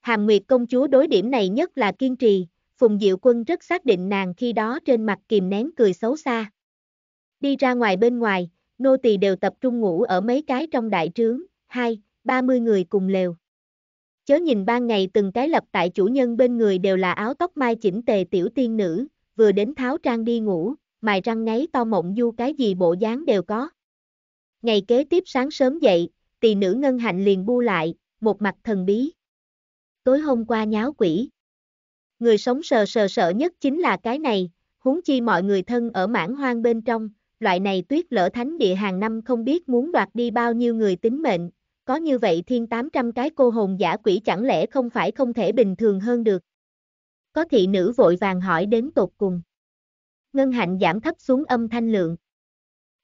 Speaker 1: Hàm Nguyệt công chúa đối điểm này nhất là kiên trì, Phùng Diệu Quân rất xác định nàng khi đó trên mặt kìm nén cười xấu xa. Đi ra ngoài bên ngoài, nô tỳ đều tập trung ngủ ở mấy cái trong đại trướng, hai, ba mươi người cùng lều. Chớ nhìn ban ngày từng cái lập tại chủ nhân bên người đều là áo tóc mai chỉnh tề tiểu tiên nữ, vừa đến tháo trang đi ngủ, mài răng ngáy to mộng du cái gì bộ dáng đều có. Ngày kế tiếp sáng sớm dậy, tỳ nữ ngân hạnh liền bu lại, một mặt thần bí. Tối hôm qua nháo quỷ người sống sờ sờ sợ nhất chính là cái này, huống chi mọi người thân ở mãn hoang bên trong, loại này tuyết lỡ thánh địa hàng năm không biết muốn đoạt đi bao nhiêu người tính mệnh, có như vậy thiên 800 cái cô hồn giả quỷ chẳng lẽ không phải không thể bình thường hơn được. Có thị nữ vội vàng hỏi đến tột cùng. Ngân hạnh giảm thấp xuống âm thanh lượng.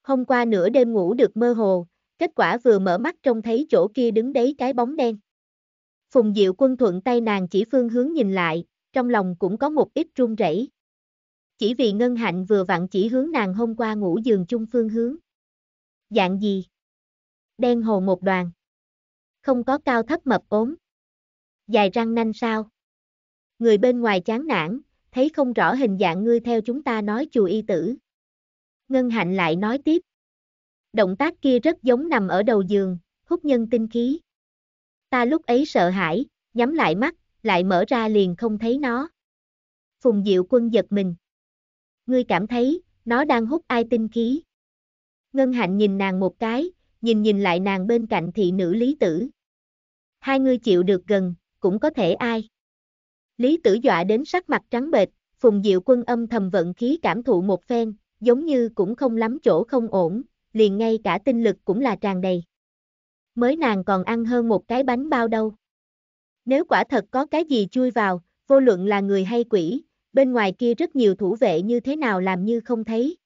Speaker 1: Hôm qua nửa đêm ngủ được mơ hồ, kết quả vừa mở mắt trông thấy chỗ kia đứng đấy cái bóng đen. Phùng Diệu quân thuận tay nàng chỉ phương hướng nhìn lại, trong lòng cũng có một ít run rẩy. Chỉ vì Ngân Hạnh vừa vặn chỉ hướng nàng hôm qua ngủ giường chung phương hướng. Dạng gì? Đen hồ một đoàn. Không có cao thấp mập ốm. Dài răng nanh sao? Người bên ngoài chán nản, thấy không rõ hình dạng ngươi theo chúng ta nói chùa y tử. Ngân Hạnh lại nói tiếp. Động tác kia rất giống nằm ở đầu giường, hút nhân tinh khí. Ta lúc ấy sợ hãi, nhắm lại mắt, lại mở ra liền không thấy nó. Phùng Diệu Quân giật mình. Ngươi cảm thấy, nó đang hút ai tinh khí. Ngân Hạnh nhìn nàng một cái, nhìn nhìn lại nàng bên cạnh thị nữ Lý Tử. Hai ngươi chịu được gần, cũng có thể ai. Lý Tử dọa đến sắc mặt trắng bệch, Phùng Diệu Quân âm thầm vận khí cảm thụ một phen, giống như cũng không lắm chỗ không ổn, liền ngay cả tinh lực cũng là tràn đầy. Mới nàng còn ăn hơn một cái bánh bao đâu. Nếu quả thật có cái gì chui vào, vô luận là người hay quỷ, bên ngoài kia rất nhiều thủ vệ như thế nào làm như không thấy.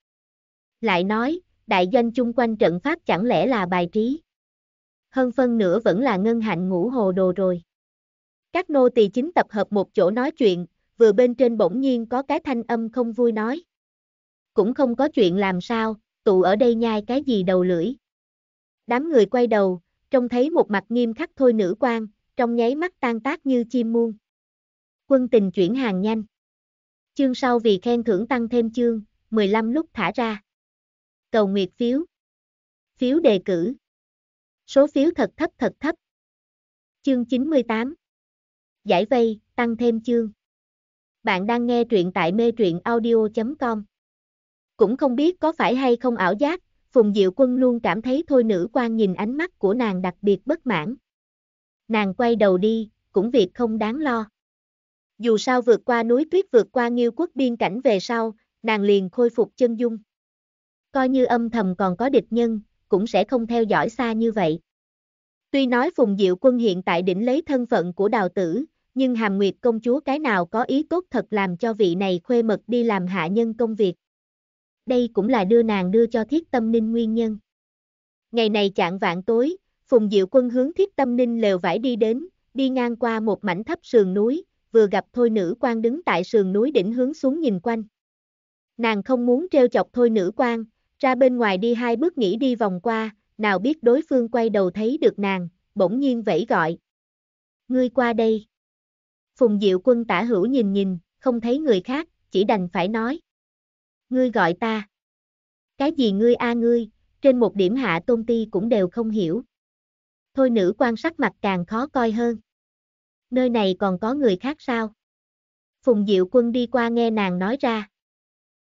Speaker 1: Lại nói, đại danh chung quanh trận pháp chẳng lẽ là bài trí. Hơn phân nửa vẫn là ngân hạnh ngủ hồ đồ rồi. Các nô tỳ chính tập hợp một chỗ nói chuyện, vừa bên trên bỗng nhiên có cái thanh âm không vui nói. Cũng không có chuyện làm sao, tụ ở đây nhai cái gì đầu lưỡi. Đám người quay đầu, trông thấy một mặt nghiêm khắc thôi nữ quan, trong nháy mắt tan tác như chim muôn. Quân tình chuyển hàng nhanh. Chương sau vì khen thưởng tăng thêm chương, 15 lúc thả ra. Cầu nguyệt phiếu. Phiếu đề cử. Số phiếu thật thấp thật thấp. Chương 98. Giải vây, tăng thêm chương. Bạn đang nghe truyện tại mê truyện audio.com. Cũng không biết có phải hay không ảo giác, Phùng Diệu Quân luôn cảm thấy thôi nữ quan nhìn ánh mắt của nàng đặc biệt bất mãn nàng quay đầu đi, cũng việc không đáng lo. Dù sao vượt qua núi tuyết vượt qua nghiêu quốc biên cảnh về sau, nàng liền khôi phục chân dung. Coi như âm thầm còn có địch nhân, cũng sẽ không theo dõi xa như vậy. Tuy nói Phùng Diệu Quân hiện tại đỉnh lấy thân phận của đào tử, nhưng Hàm Nguyệt công chúa cái nào có ý tốt thật làm cho vị này khuê mật đi làm hạ nhân công việc. Đây cũng là đưa nàng đưa cho thiết tâm ninh nguyên nhân. Ngày này chạng vạn tối, Phùng Diệu Quân hướng thiết tâm ninh lều vải đi đến, đi ngang qua một mảnh thấp sườn núi, vừa gặp thôi nữ quan đứng tại sườn núi đỉnh hướng xuống nhìn quanh. Nàng không muốn treo chọc thôi nữ quan, ra bên ngoài đi hai bước nghỉ đi vòng qua, nào biết đối phương quay đầu thấy được nàng, bỗng nhiên vẫy gọi. Ngươi qua đây. Phùng Diệu Quân tả hữu nhìn nhìn, không thấy người khác, chỉ đành phải nói. Ngươi gọi ta. Cái gì ngươi a ngươi, trên một điểm hạ tôn ti cũng đều không hiểu. Thôi nữ quan sắc mặt càng khó coi hơn. Nơi này còn có người khác sao? Phùng Diệu Quân đi qua nghe nàng nói ra.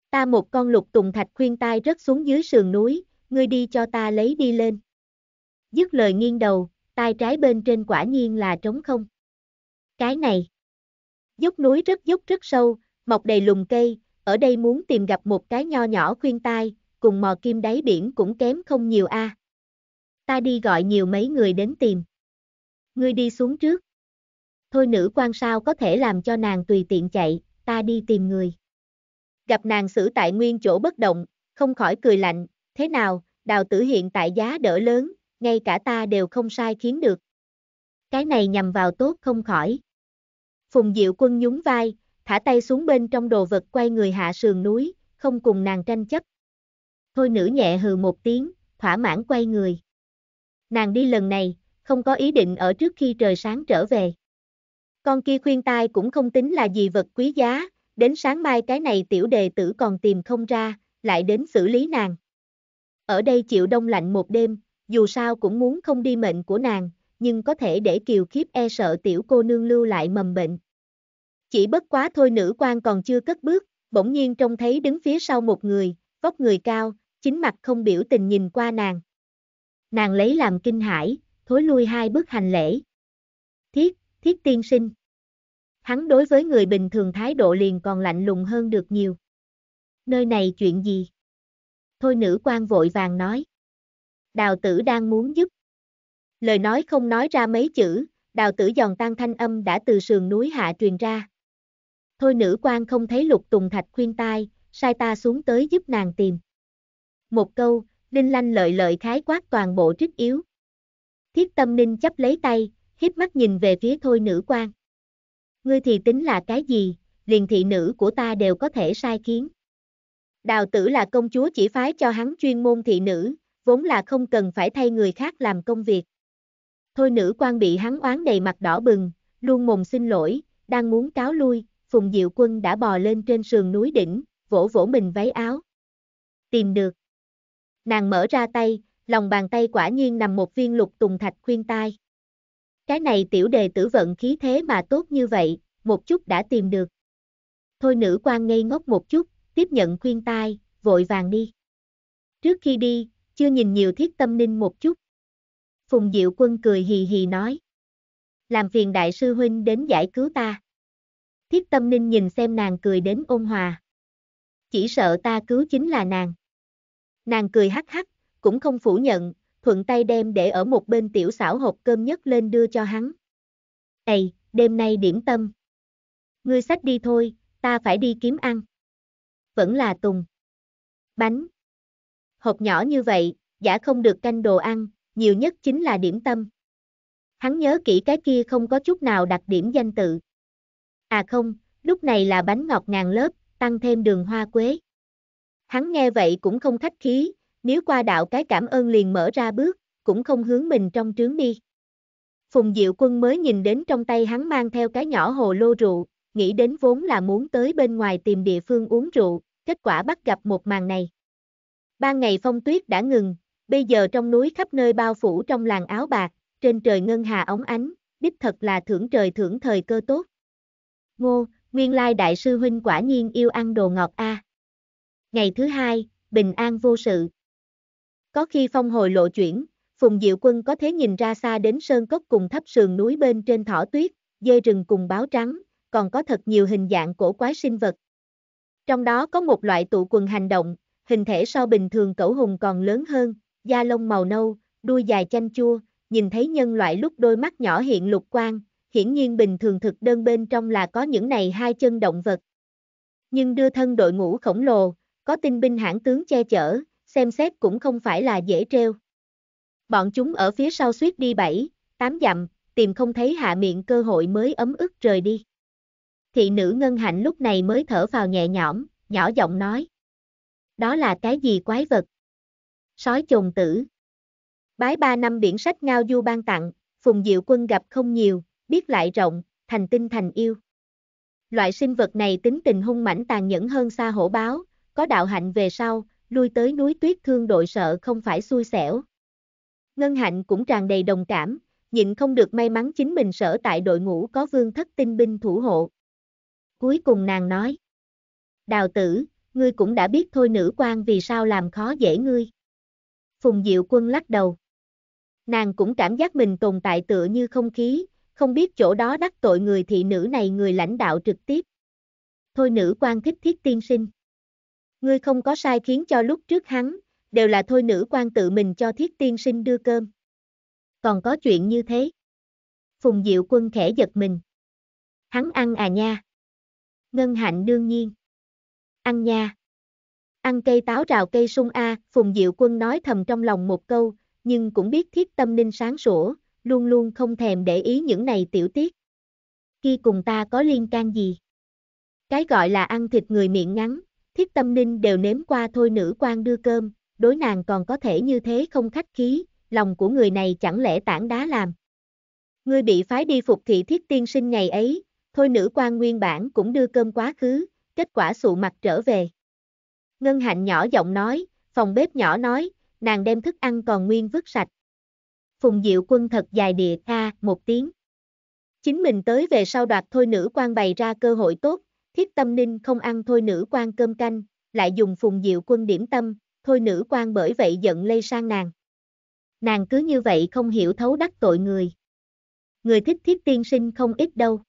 Speaker 1: Ta một con lục tùng thạch khuyên tai rớt xuống dưới sườn núi, ngươi đi cho ta lấy đi lên. Dứt lời nghiêng đầu, tai trái bên trên quả nhiên là trống không. Cái này. Dốc núi rất dốc rất sâu, mọc đầy lùm cây, ở đây muốn tìm gặp một cái nho nhỏ khuyên tai, cùng mò kim đáy biển cũng kém không nhiều a. À ta đi gọi nhiều mấy người đến tìm. Ngươi đi xuống trước. Thôi nữ quan sao có thể làm cho nàng tùy tiện chạy, ta đi tìm người. Gặp nàng xử tại nguyên chỗ bất động, không khỏi cười lạnh, thế nào, đào tử hiện tại giá đỡ lớn, ngay cả ta đều không sai khiến được. Cái này nhằm vào tốt không khỏi. Phùng Diệu Quân nhún vai, thả tay xuống bên trong đồ vật quay người hạ sườn núi, không cùng nàng tranh chấp. Thôi nữ nhẹ hừ một tiếng, thỏa mãn quay người nàng đi lần này, không có ý định ở trước khi trời sáng trở về. Con kia khuyên tai cũng không tính là gì vật quý giá, đến sáng mai cái này tiểu đề tử còn tìm không ra, lại đến xử lý nàng. Ở đây chịu đông lạnh một đêm, dù sao cũng muốn không đi mệnh của nàng, nhưng có thể để kiều khiếp e sợ tiểu cô nương lưu lại mầm bệnh. Chỉ bất quá thôi nữ quan còn chưa cất bước, bỗng nhiên trông thấy đứng phía sau một người, vóc người cao, chính mặt không biểu tình nhìn qua nàng nàng lấy làm kinh hãi, thối lui hai bước hành lễ. Thiết, thiết tiên sinh. Hắn đối với người bình thường thái độ liền còn lạnh lùng hơn được nhiều. Nơi này chuyện gì? Thôi nữ quan vội vàng nói. Đào tử đang muốn giúp. Lời nói không nói ra mấy chữ, đào tử giòn tan thanh âm đã từ sườn núi hạ truyền ra. Thôi nữ quan không thấy lục tùng thạch khuyên tai, sai ta xuống tới giúp nàng tìm. Một câu, Đinh Lanh lợi lợi khái quát toàn bộ trích yếu. Thiết tâm ninh chấp lấy tay, hiếp mắt nhìn về phía thôi nữ quan. Ngươi thì tính là cái gì, liền thị nữ của ta đều có thể sai khiến. Đào tử là công chúa chỉ phái cho hắn chuyên môn thị nữ, vốn là không cần phải thay người khác làm công việc. Thôi nữ quan bị hắn oán đầy mặt đỏ bừng, luôn mồm xin lỗi, đang muốn cáo lui, Phùng Diệu Quân đã bò lên trên sườn núi đỉnh, vỗ vỗ mình váy áo. Tìm được nàng mở ra tay, lòng bàn tay quả nhiên nằm một viên lục tùng thạch khuyên tai. Cái này tiểu đề tử vận khí thế mà tốt như vậy, một chút đã tìm được. Thôi nữ quan ngây ngốc một chút, tiếp nhận khuyên tai, vội vàng đi. Trước khi đi, chưa nhìn nhiều thiết tâm ninh một chút. Phùng Diệu Quân cười hì hì nói. Làm phiền đại sư huynh đến giải cứu ta. Thiết tâm ninh nhìn xem nàng cười đến ôn hòa. Chỉ sợ ta cứu chính là nàng. Nàng cười hắc hắc, cũng không phủ nhận, thuận tay đem để ở một bên tiểu xảo hộp cơm nhất lên đưa cho hắn. Ây, đêm nay điểm tâm. Ngươi sách đi thôi, ta phải đi kiếm ăn. Vẫn là tùng. Bánh. Hộp nhỏ như vậy, giả không được canh đồ ăn, nhiều nhất chính là điểm tâm. Hắn nhớ kỹ cái kia không có chút nào đặc điểm danh tự. À không, lúc này là bánh ngọt ngàn lớp, tăng thêm đường hoa quế. Hắn nghe vậy cũng không khách khí, nếu qua đạo cái cảm ơn liền mở ra bước, cũng không hướng mình trong trướng đi. Phùng Diệu Quân mới nhìn đến trong tay hắn mang theo cái nhỏ hồ lô rượu, nghĩ đến vốn là muốn tới bên ngoài tìm địa phương uống rượu, kết quả bắt gặp một màn này. Ban ngày phong tuyết đã ngừng, bây giờ trong núi khắp nơi bao phủ trong làng áo bạc, trên trời ngân hà ống ánh, đích thật là thưởng trời thưởng thời cơ tốt. Ngô, nguyên lai đại sư huynh quả nhiên yêu ăn đồ ngọt a. À ngày thứ hai, bình an vô sự. Có khi phong hồi lộ chuyển, Phùng Diệu Quân có thể nhìn ra xa đến sơn cốc cùng thấp sườn núi bên trên thỏ tuyết, dê rừng cùng báo trắng, còn có thật nhiều hình dạng cổ quái sinh vật. Trong đó có một loại tụ quần hành động, hình thể so bình thường cẩu hùng còn lớn hơn, da lông màu nâu, đuôi dài chanh chua, nhìn thấy nhân loại lúc đôi mắt nhỏ hiện lục quang, hiển nhiên bình thường thực đơn bên trong là có những này hai chân động vật. Nhưng đưa thân đội ngũ khổng lồ, có tinh binh hãng tướng che chở, xem xét cũng không phải là dễ treo. Bọn chúng ở phía sau suýt đi bảy, tám dặm, tìm không thấy hạ miệng cơ hội mới ấm ức rời đi. Thị nữ ngân hạnh lúc này mới thở vào nhẹ nhõm, nhỏ giọng nói. Đó là cái gì quái vật? Sói chồn tử. Bái ba năm biển sách ngao du ban tặng, Phùng Diệu Quân gặp không nhiều, biết lại rộng, thành tinh thành yêu. Loại sinh vật này tính tình hung mãnh tàn nhẫn hơn xa hổ báo, có đạo hạnh về sau, lui tới núi tuyết thương đội sợ không phải xui xẻo. Ngân hạnh cũng tràn đầy đồng cảm, nhịn không được may mắn chính mình sở tại đội ngũ có vương thất tinh binh thủ hộ. Cuối cùng nàng nói. Đào tử, ngươi cũng đã biết thôi nữ quan vì sao làm khó dễ ngươi. Phùng Diệu Quân lắc đầu. Nàng cũng cảm giác mình tồn tại tựa như không khí, không biết chỗ đó đắc tội người thị nữ này người lãnh đạo trực tiếp. Thôi nữ quan thích thiết tiên sinh ngươi không có sai khiến cho lúc trước hắn, đều là thôi nữ quan tự mình cho thiết tiên sinh đưa cơm. Còn có chuyện như thế. Phùng Diệu Quân khẽ giật mình. Hắn ăn à nha. Ngân hạnh đương nhiên. Ăn nha. Ăn cây táo rào cây sung a, Phùng Diệu Quân nói thầm trong lòng một câu, nhưng cũng biết thiết tâm ninh sáng sủa, luôn luôn không thèm để ý những này tiểu tiết. Khi cùng ta có liên can gì? Cái gọi là ăn thịt người miệng ngắn, Thiết tâm ninh đều nếm qua thôi nữ quan đưa cơm, đối nàng còn có thể như thế không khách khí, lòng của người này chẳng lẽ tảng đá làm. Ngươi bị phái đi phục thị thiết tiên sinh ngày ấy, thôi nữ quan nguyên bản cũng đưa cơm quá khứ, kết quả sụ mặt trở về. Ngân hạnh nhỏ giọng nói, phòng bếp nhỏ nói, nàng đem thức ăn còn nguyên vứt sạch. Phùng Diệu Quân thật dài địa tha một tiếng. Chính mình tới về sau đoạt thôi nữ quan bày ra cơ hội tốt, Thiết tâm ninh không ăn thôi nữ quan cơm canh, lại dùng phùng diệu quân điểm tâm, thôi nữ quan bởi vậy giận lây sang nàng. Nàng cứ như vậy không hiểu thấu đắc tội người. Người thích thiết tiên sinh không ít đâu.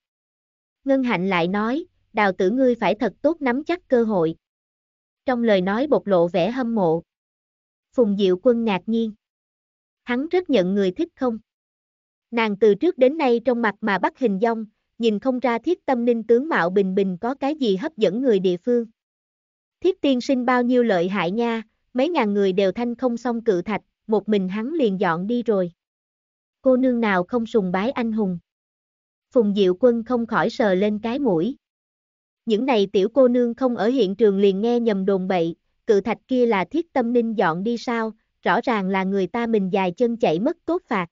Speaker 1: Ngân hạnh lại nói, đào tử ngươi phải thật tốt nắm chắc cơ hội. Trong lời nói bộc lộ vẻ hâm mộ. Phùng Diệu Quân ngạc nhiên. Hắn rất nhận người thích không? Nàng từ trước đến nay trong mặt mà bắt hình dong, nhìn không ra thiết tâm ninh tướng mạo bình bình có cái gì hấp dẫn người địa phương. Thiết tiên sinh bao nhiêu lợi hại nha, mấy ngàn người đều thanh không xong cự thạch, một mình hắn liền dọn đi rồi. Cô nương nào không sùng bái anh hùng. Phùng Diệu Quân không khỏi sờ lên cái mũi. Những này tiểu cô nương không ở hiện trường liền nghe nhầm đồn bậy, cự thạch kia là thiết tâm ninh dọn đi sao, rõ ràng là người ta mình dài chân chạy mất tốt phạt.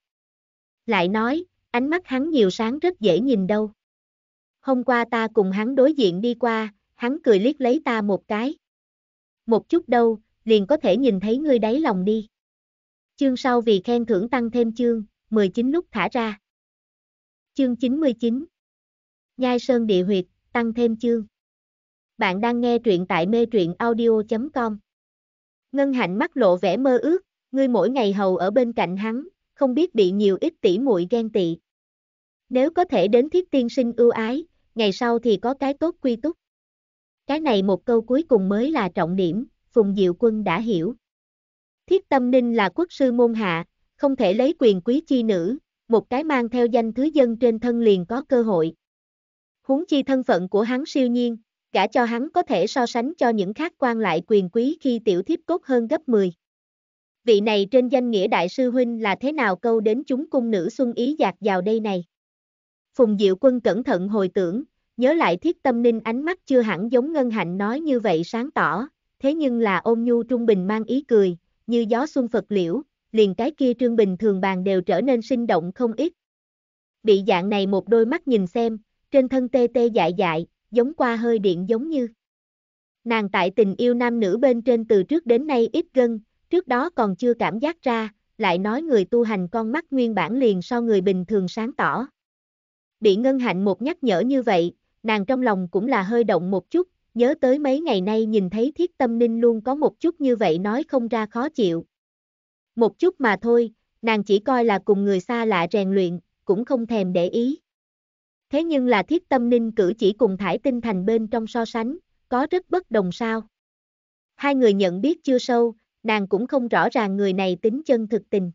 Speaker 1: Lại nói, ánh mắt hắn nhiều sáng rất dễ nhìn đâu. Hôm qua ta cùng hắn đối diện đi qua, hắn cười liếc lấy ta một cái. Một chút đâu, liền có thể nhìn thấy ngươi đáy lòng đi. Chương sau vì khen thưởng tăng thêm chương, 19 lúc thả ra. Chương 99 Nhai Sơn Địa Huyệt, tăng thêm chương. Bạn đang nghe truyện tại mê truyện audio.com Ngân hạnh mắt lộ vẻ mơ ước, ngươi mỗi ngày hầu ở bên cạnh hắn, không biết bị nhiều ít tỷ muội ghen tị. Nếu có thể đến thiết tiên sinh ưu ái, ngày sau thì có cái tốt quy túc. Cái này một câu cuối cùng mới là trọng điểm, Phùng Diệu Quân đã hiểu. Thiết Tâm Ninh là quốc sư môn hạ, không thể lấy quyền quý chi nữ, một cái mang theo danh thứ dân trên thân liền có cơ hội. Huống chi thân phận của hắn siêu nhiên, gã cho hắn có thể so sánh cho những khác quan lại quyền quý khi tiểu thiếp cốt hơn gấp 10. Vị này trên danh nghĩa đại sư huynh là thế nào câu đến chúng cung nữ xuân ý dạt vào đây này? Phùng Diệu Quân cẩn thận hồi tưởng, nhớ lại thiết tâm ninh ánh mắt chưa hẳn giống Ngân Hạnh nói như vậy sáng tỏ, thế nhưng là ôn nhu trung bình mang ý cười, như gió xuân Phật liễu, liền cái kia trương bình thường bàn đều trở nên sinh động không ít. Bị dạng này một đôi mắt nhìn xem, trên thân tê tê dại dại, giống qua hơi điện giống như. Nàng tại tình yêu nam nữ bên trên từ trước đến nay ít gân, trước đó còn chưa cảm giác ra, lại nói người tu hành con mắt nguyên bản liền so người bình thường sáng tỏ. Bị Ngân Hạnh một nhắc nhở như vậy, nàng trong lòng cũng là hơi động một chút, nhớ tới mấy ngày nay nhìn thấy thiết tâm ninh luôn có một chút như vậy nói không ra khó chịu. Một chút mà thôi, nàng chỉ coi là cùng người xa lạ rèn luyện, cũng không thèm để ý. Thế nhưng là thiết tâm ninh cử chỉ cùng thải tinh thành bên trong so sánh, có rất bất đồng sao. Hai người nhận biết chưa sâu, nàng cũng không rõ ràng người này tính chân thực tình.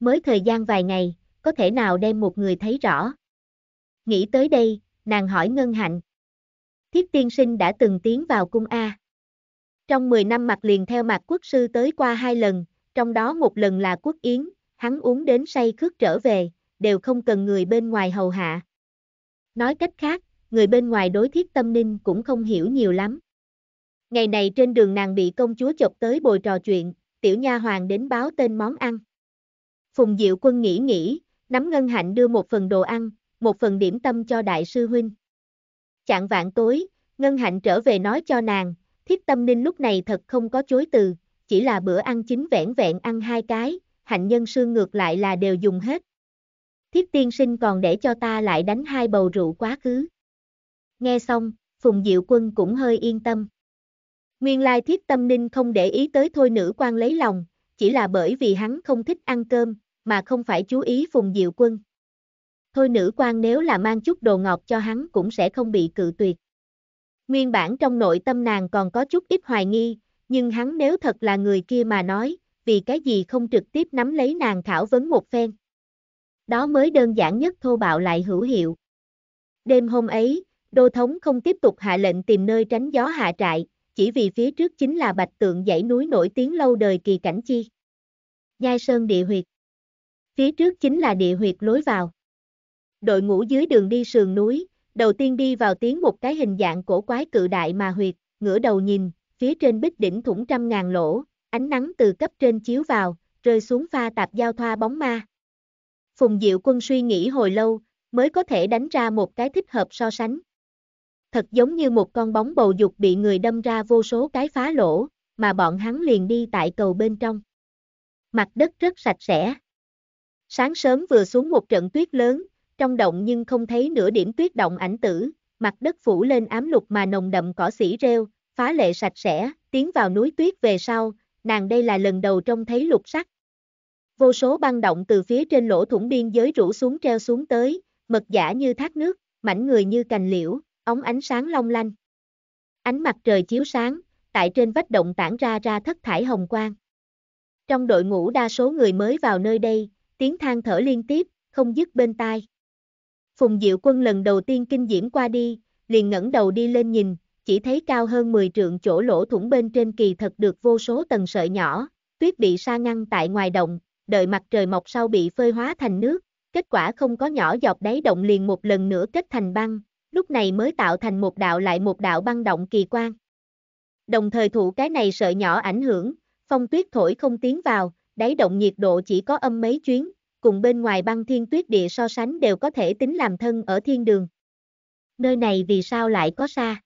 Speaker 1: Mới thời gian vài ngày, có thể nào đem một người thấy rõ. Nghĩ tới đây, nàng hỏi Ngân Hạnh. Thiết tiên sinh đã từng tiến vào cung A. Trong 10 năm mặt liền theo mặt quốc sư tới qua hai lần, trong đó một lần là quốc yến, hắn uống đến say khước trở về, đều không cần người bên ngoài hầu hạ. Nói cách khác, người bên ngoài đối thiết tâm ninh cũng không hiểu nhiều lắm. Ngày này trên đường nàng bị công chúa chọc tới bồi trò chuyện, tiểu nha hoàng đến báo tên món ăn. Phùng Diệu Quân nghĩ nghĩ, nắm Ngân Hạnh đưa một phần đồ ăn, một phần điểm tâm cho đại sư huynh. Chạng vạn tối, Ngân Hạnh trở về nói cho nàng, thiết tâm ninh lúc này thật không có chối từ, chỉ là bữa ăn chính vẹn vẹn ăn hai cái, hạnh nhân sương ngược lại là đều dùng hết. Thiết tiên sinh còn để cho ta lại đánh hai bầu rượu quá khứ. Nghe xong, Phùng Diệu Quân cũng hơi yên tâm. Nguyên lai thiết tâm ninh không để ý tới thôi nữ quan lấy lòng, chỉ là bởi vì hắn không thích ăn cơm, mà không phải chú ý Phùng Diệu Quân thôi nữ quan nếu là mang chút đồ ngọt cho hắn cũng sẽ không bị cự tuyệt. Nguyên bản trong nội tâm nàng còn có chút ít hoài nghi, nhưng hắn nếu thật là người kia mà nói, vì cái gì không trực tiếp nắm lấy nàng khảo vấn một phen. Đó mới đơn giản nhất thô bạo lại hữu hiệu. Đêm hôm ấy, đô thống không tiếp tục hạ lệnh tìm nơi tránh gió hạ trại, chỉ vì phía trước chính là bạch tượng dãy núi nổi tiếng lâu đời kỳ cảnh chi. Nhai sơn địa huyệt. Phía trước chính là địa huyệt lối vào đội ngũ dưới đường đi sườn núi, đầu tiên đi vào tiếng một cái hình dạng cổ quái cự đại mà huyệt, ngửa đầu nhìn, phía trên bích đỉnh thủng trăm ngàn lỗ, ánh nắng từ cấp trên chiếu vào, rơi xuống pha tạp giao thoa bóng ma. Phùng Diệu Quân suy nghĩ hồi lâu, mới có thể đánh ra một cái thích hợp so sánh. Thật giống như một con bóng bầu dục bị người đâm ra vô số cái phá lỗ, mà bọn hắn liền đi tại cầu bên trong. Mặt đất rất sạch sẽ. Sáng sớm vừa xuống một trận tuyết lớn, trong động nhưng không thấy nửa điểm tuyết động ảnh tử, mặt đất phủ lên ám lục mà nồng đậm cỏ xỉ rêu, phá lệ sạch sẽ, tiến vào núi tuyết về sau, nàng đây là lần đầu trông thấy lục sắc. Vô số băng động từ phía trên lỗ thủng biên giới rủ xuống treo xuống tới, mật giả như thác nước, mảnh người như cành liễu, ống ánh sáng long lanh. Ánh mặt trời chiếu sáng, tại trên vách động tản ra ra thất thải hồng quang. Trong đội ngũ đa số người mới vào nơi đây, tiếng than thở liên tiếp, không dứt bên tai. Phùng Diệu Quân lần đầu tiên kinh diễm qua đi, liền ngẩng đầu đi lên nhìn, chỉ thấy cao hơn 10 trượng chỗ lỗ thủng bên trên kỳ thật được vô số tầng sợi nhỏ, tuyết bị sa ngăn tại ngoài động, đợi mặt trời mọc sau bị phơi hóa thành nước, kết quả không có nhỏ dọc đáy động liền một lần nữa kết thành băng, lúc này mới tạo thành một đạo lại một đạo băng động kỳ quan. Đồng thời thụ cái này sợi nhỏ ảnh hưởng, phong tuyết thổi không tiến vào, đáy động nhiệt độ chỉ có âm mấy chuyến, cùng bên ngoài băng thiên tuyết địa so sánh đều có thể tính làm thân ở thiên đường. Nơi này vì sao lại có xa?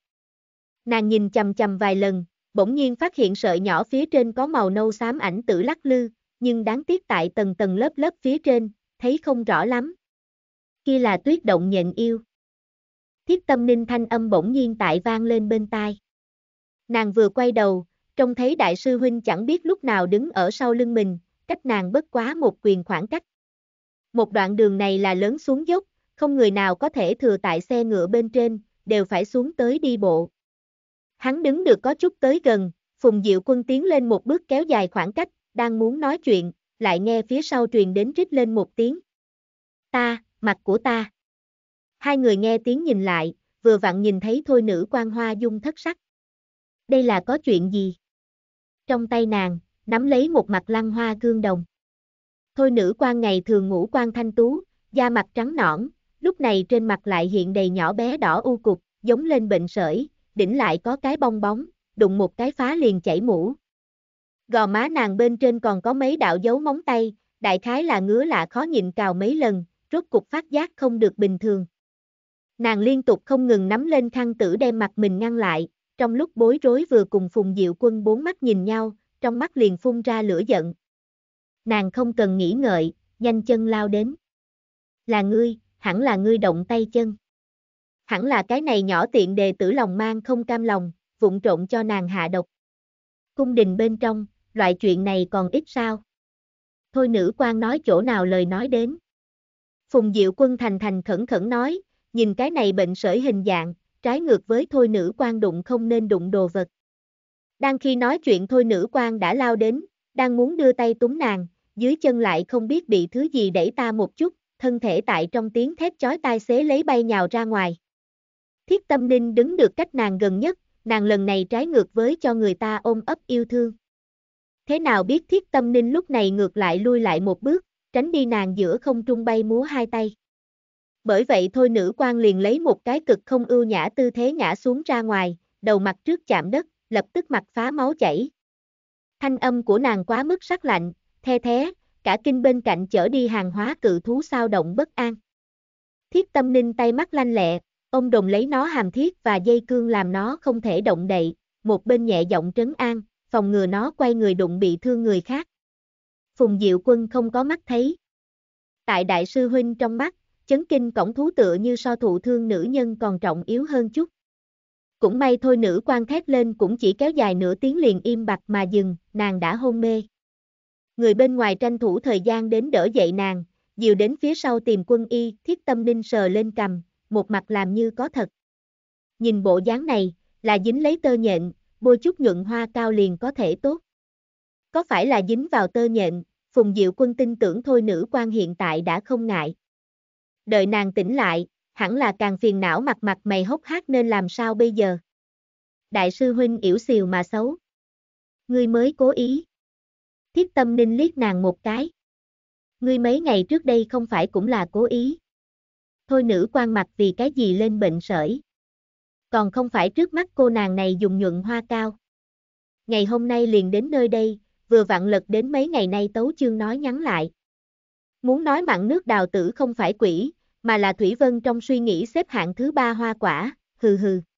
Speaker 1: Nàng nhìn chầm chầm vài lần, bỗng nhiên phát hiện sợi nhỏ phía trên có màu nâu xám ảnh tử lắc lư, nhưng đáng tiếc tại tầng tầng lớp lớp phía trên, thấy không rõ lắm. Kia là tuyết động nhận yêu. Thiết tâm ninh thanh âm bỗng nhiên tại vang lên bên tai. Nàng vừa quay đầu, trông thấy đại sư huynh chẳng biết lúc nào đứng ở sau lưng mình, cách nàng bất quá một quyền khoảng cách. Một đoạn đường này là lớn xuống dốc, không người nào có thể thừa tại xe ngựa bên trên, đều phải xuống tới đi bộ. Hắn đứng được có chút tới gần, Phùng Diệu Quân tiến lên một bước kéo dài khoảng cách, đang muốn nói chuyện, lại nghe phía sau truyền đến rít lên một tiếng. Ta, mặt của ta. Hai người nghe tiếng nhìn lại, vừa vặn nhìn thấy thôi nữ quan hoa dung thất sắc. Đây là có chuyện gì? Trong tay nàng, nắm lấy một mặt lăng hoa gương đồng. Thôi nữ quan ngày thường ngũ quan thanh tú, da mặt trắng nõn, lúc này trên mặt lại hiện đầy nhỏ bé đỏ u cục, giống lên bệnh sởi, đỉnh lại có cái bong bóng, đụng một cái phá liền chảy mũ. Gò má nàng bên trên còn có mấy đạo dấu móng tay, đại khái là ngứa lạ khó nhịn cào mấy lần, rốt cục phát giác không được bình thường. Nàng liên tục không ngừng nắm lên khăn tử đem mặt mình ngăn lại, trong lúc bối rối vừa cùng Phùng Diệu Quân bốn mắt nhìn nhau, trong mắt liền phun ra lửa giận, nàng không cần nghĩ ngợi, nhanh chân lao đến. Là ngươi, hẳn là ngươi động tay chân. Hẳn là cái này nhỏ tiện đề tử lòng mang không cam lòng, vụng trộn cho nàng hạ độc. Cung đình bên trong, loại chuyện này còn ít sao. Thôi nữ quan nói chỗ nào lời nói đến. Phùng Diệu Quân thành thành khẩn khẩn nói, nhìn cái này bệnh sởi hình dạng, trái ngược với thôi nữ quan đụng không nên đụng đồ vật. Đang khi nói chuyện thôi nữ quan đã lao đến, đang muốn đưa tay túm nàng, dưới chân lại không biết bị thứ gì đẩy ta một chút, thân thể tại trong tiếng thét chói tai xế lấy bay nhào ra ngoài. Thiết tâm ninh đứng được cách nàng gần nhất, nàng lần này trái ngược với cho người ta ôm ấp yêu thương. Thế nào biết thiết tâm ninh lúc này ngược lại lui lại một bước, tránh đi nàng giữa không trung bay múa hai tay. Bởi vậy thôi nữ quan liền lấy một cái cực không ưu nhã tư thế ngã xuống ra ngoài, đầu mặt trước chạm đất, lập tức mặt phá máu chảy. Thanh âm của nàng quá mức sắc lạnh, the thế, cả kinh bên cạnh chở đi hàng hóa cự thú sao động bất an. Thiết tâm ninh tay mắt lanh lẹ, ông đồng lấy nó hàm thiết và dây cương làm nó không thể động đậy, một bên nhẹ giọng trấn an, phòng ngừa nó quay người đụng bị thương người khác. Phùng Diệu Quân không có mắt thấy. Tại đại sư huynh trong mắt, chấn kinh cổng thú tựa như so thụ thương nữ nhân còn trọng yếu hơn chút. Cũng may thôi nữ quan thét lên cũng chỉ kéo dài nửa tiếng liền im bặt mà dừng, nàng đã hôn mê người bên ngoài tranh thủ thời gian đến đỡ dậy nàng, dìu đến phía sau tìm quân y, thiết tâm ninh sờ lên cầm, một mặt làm như có thật. Nhìn bộ dáng này, là dính lấy tơ nhện, bôi chút nhuận hoa cao liền có thể tốt. Có phải là dính vào tơ nhện, Phùng Diệu Quân tin tưởng thôi nữ quan hiện tại đã không ngại. Đợi nàng tỉnh lại, hẳn là càng phiền não mặt mặt mày hốc hác nên làm sao bây giờ. Đại sư huynh yểu xìu mà xấu. Ngươi mới cố ý. Thiết tâm ninh liếc nàng một cái. Ngươi mấy ngày trước đây không phải cũng là cố ý. Thôi nữ quan mặt vì cái gì lên bệnh sởi. Còn không phải trước mắt cô nàng này dùng nhuận hoa cao. Ngày hôm nay liền đến nơi đây, vừa vặn lật đến mấy ngày nay tấu chương nói nhắn lại. Muốn nói mặn nước đào tử không phải quỷ, mà là Thủy Vân trong suy nghĩ xếp hạng thứ ba hoa quả, hừ hừ.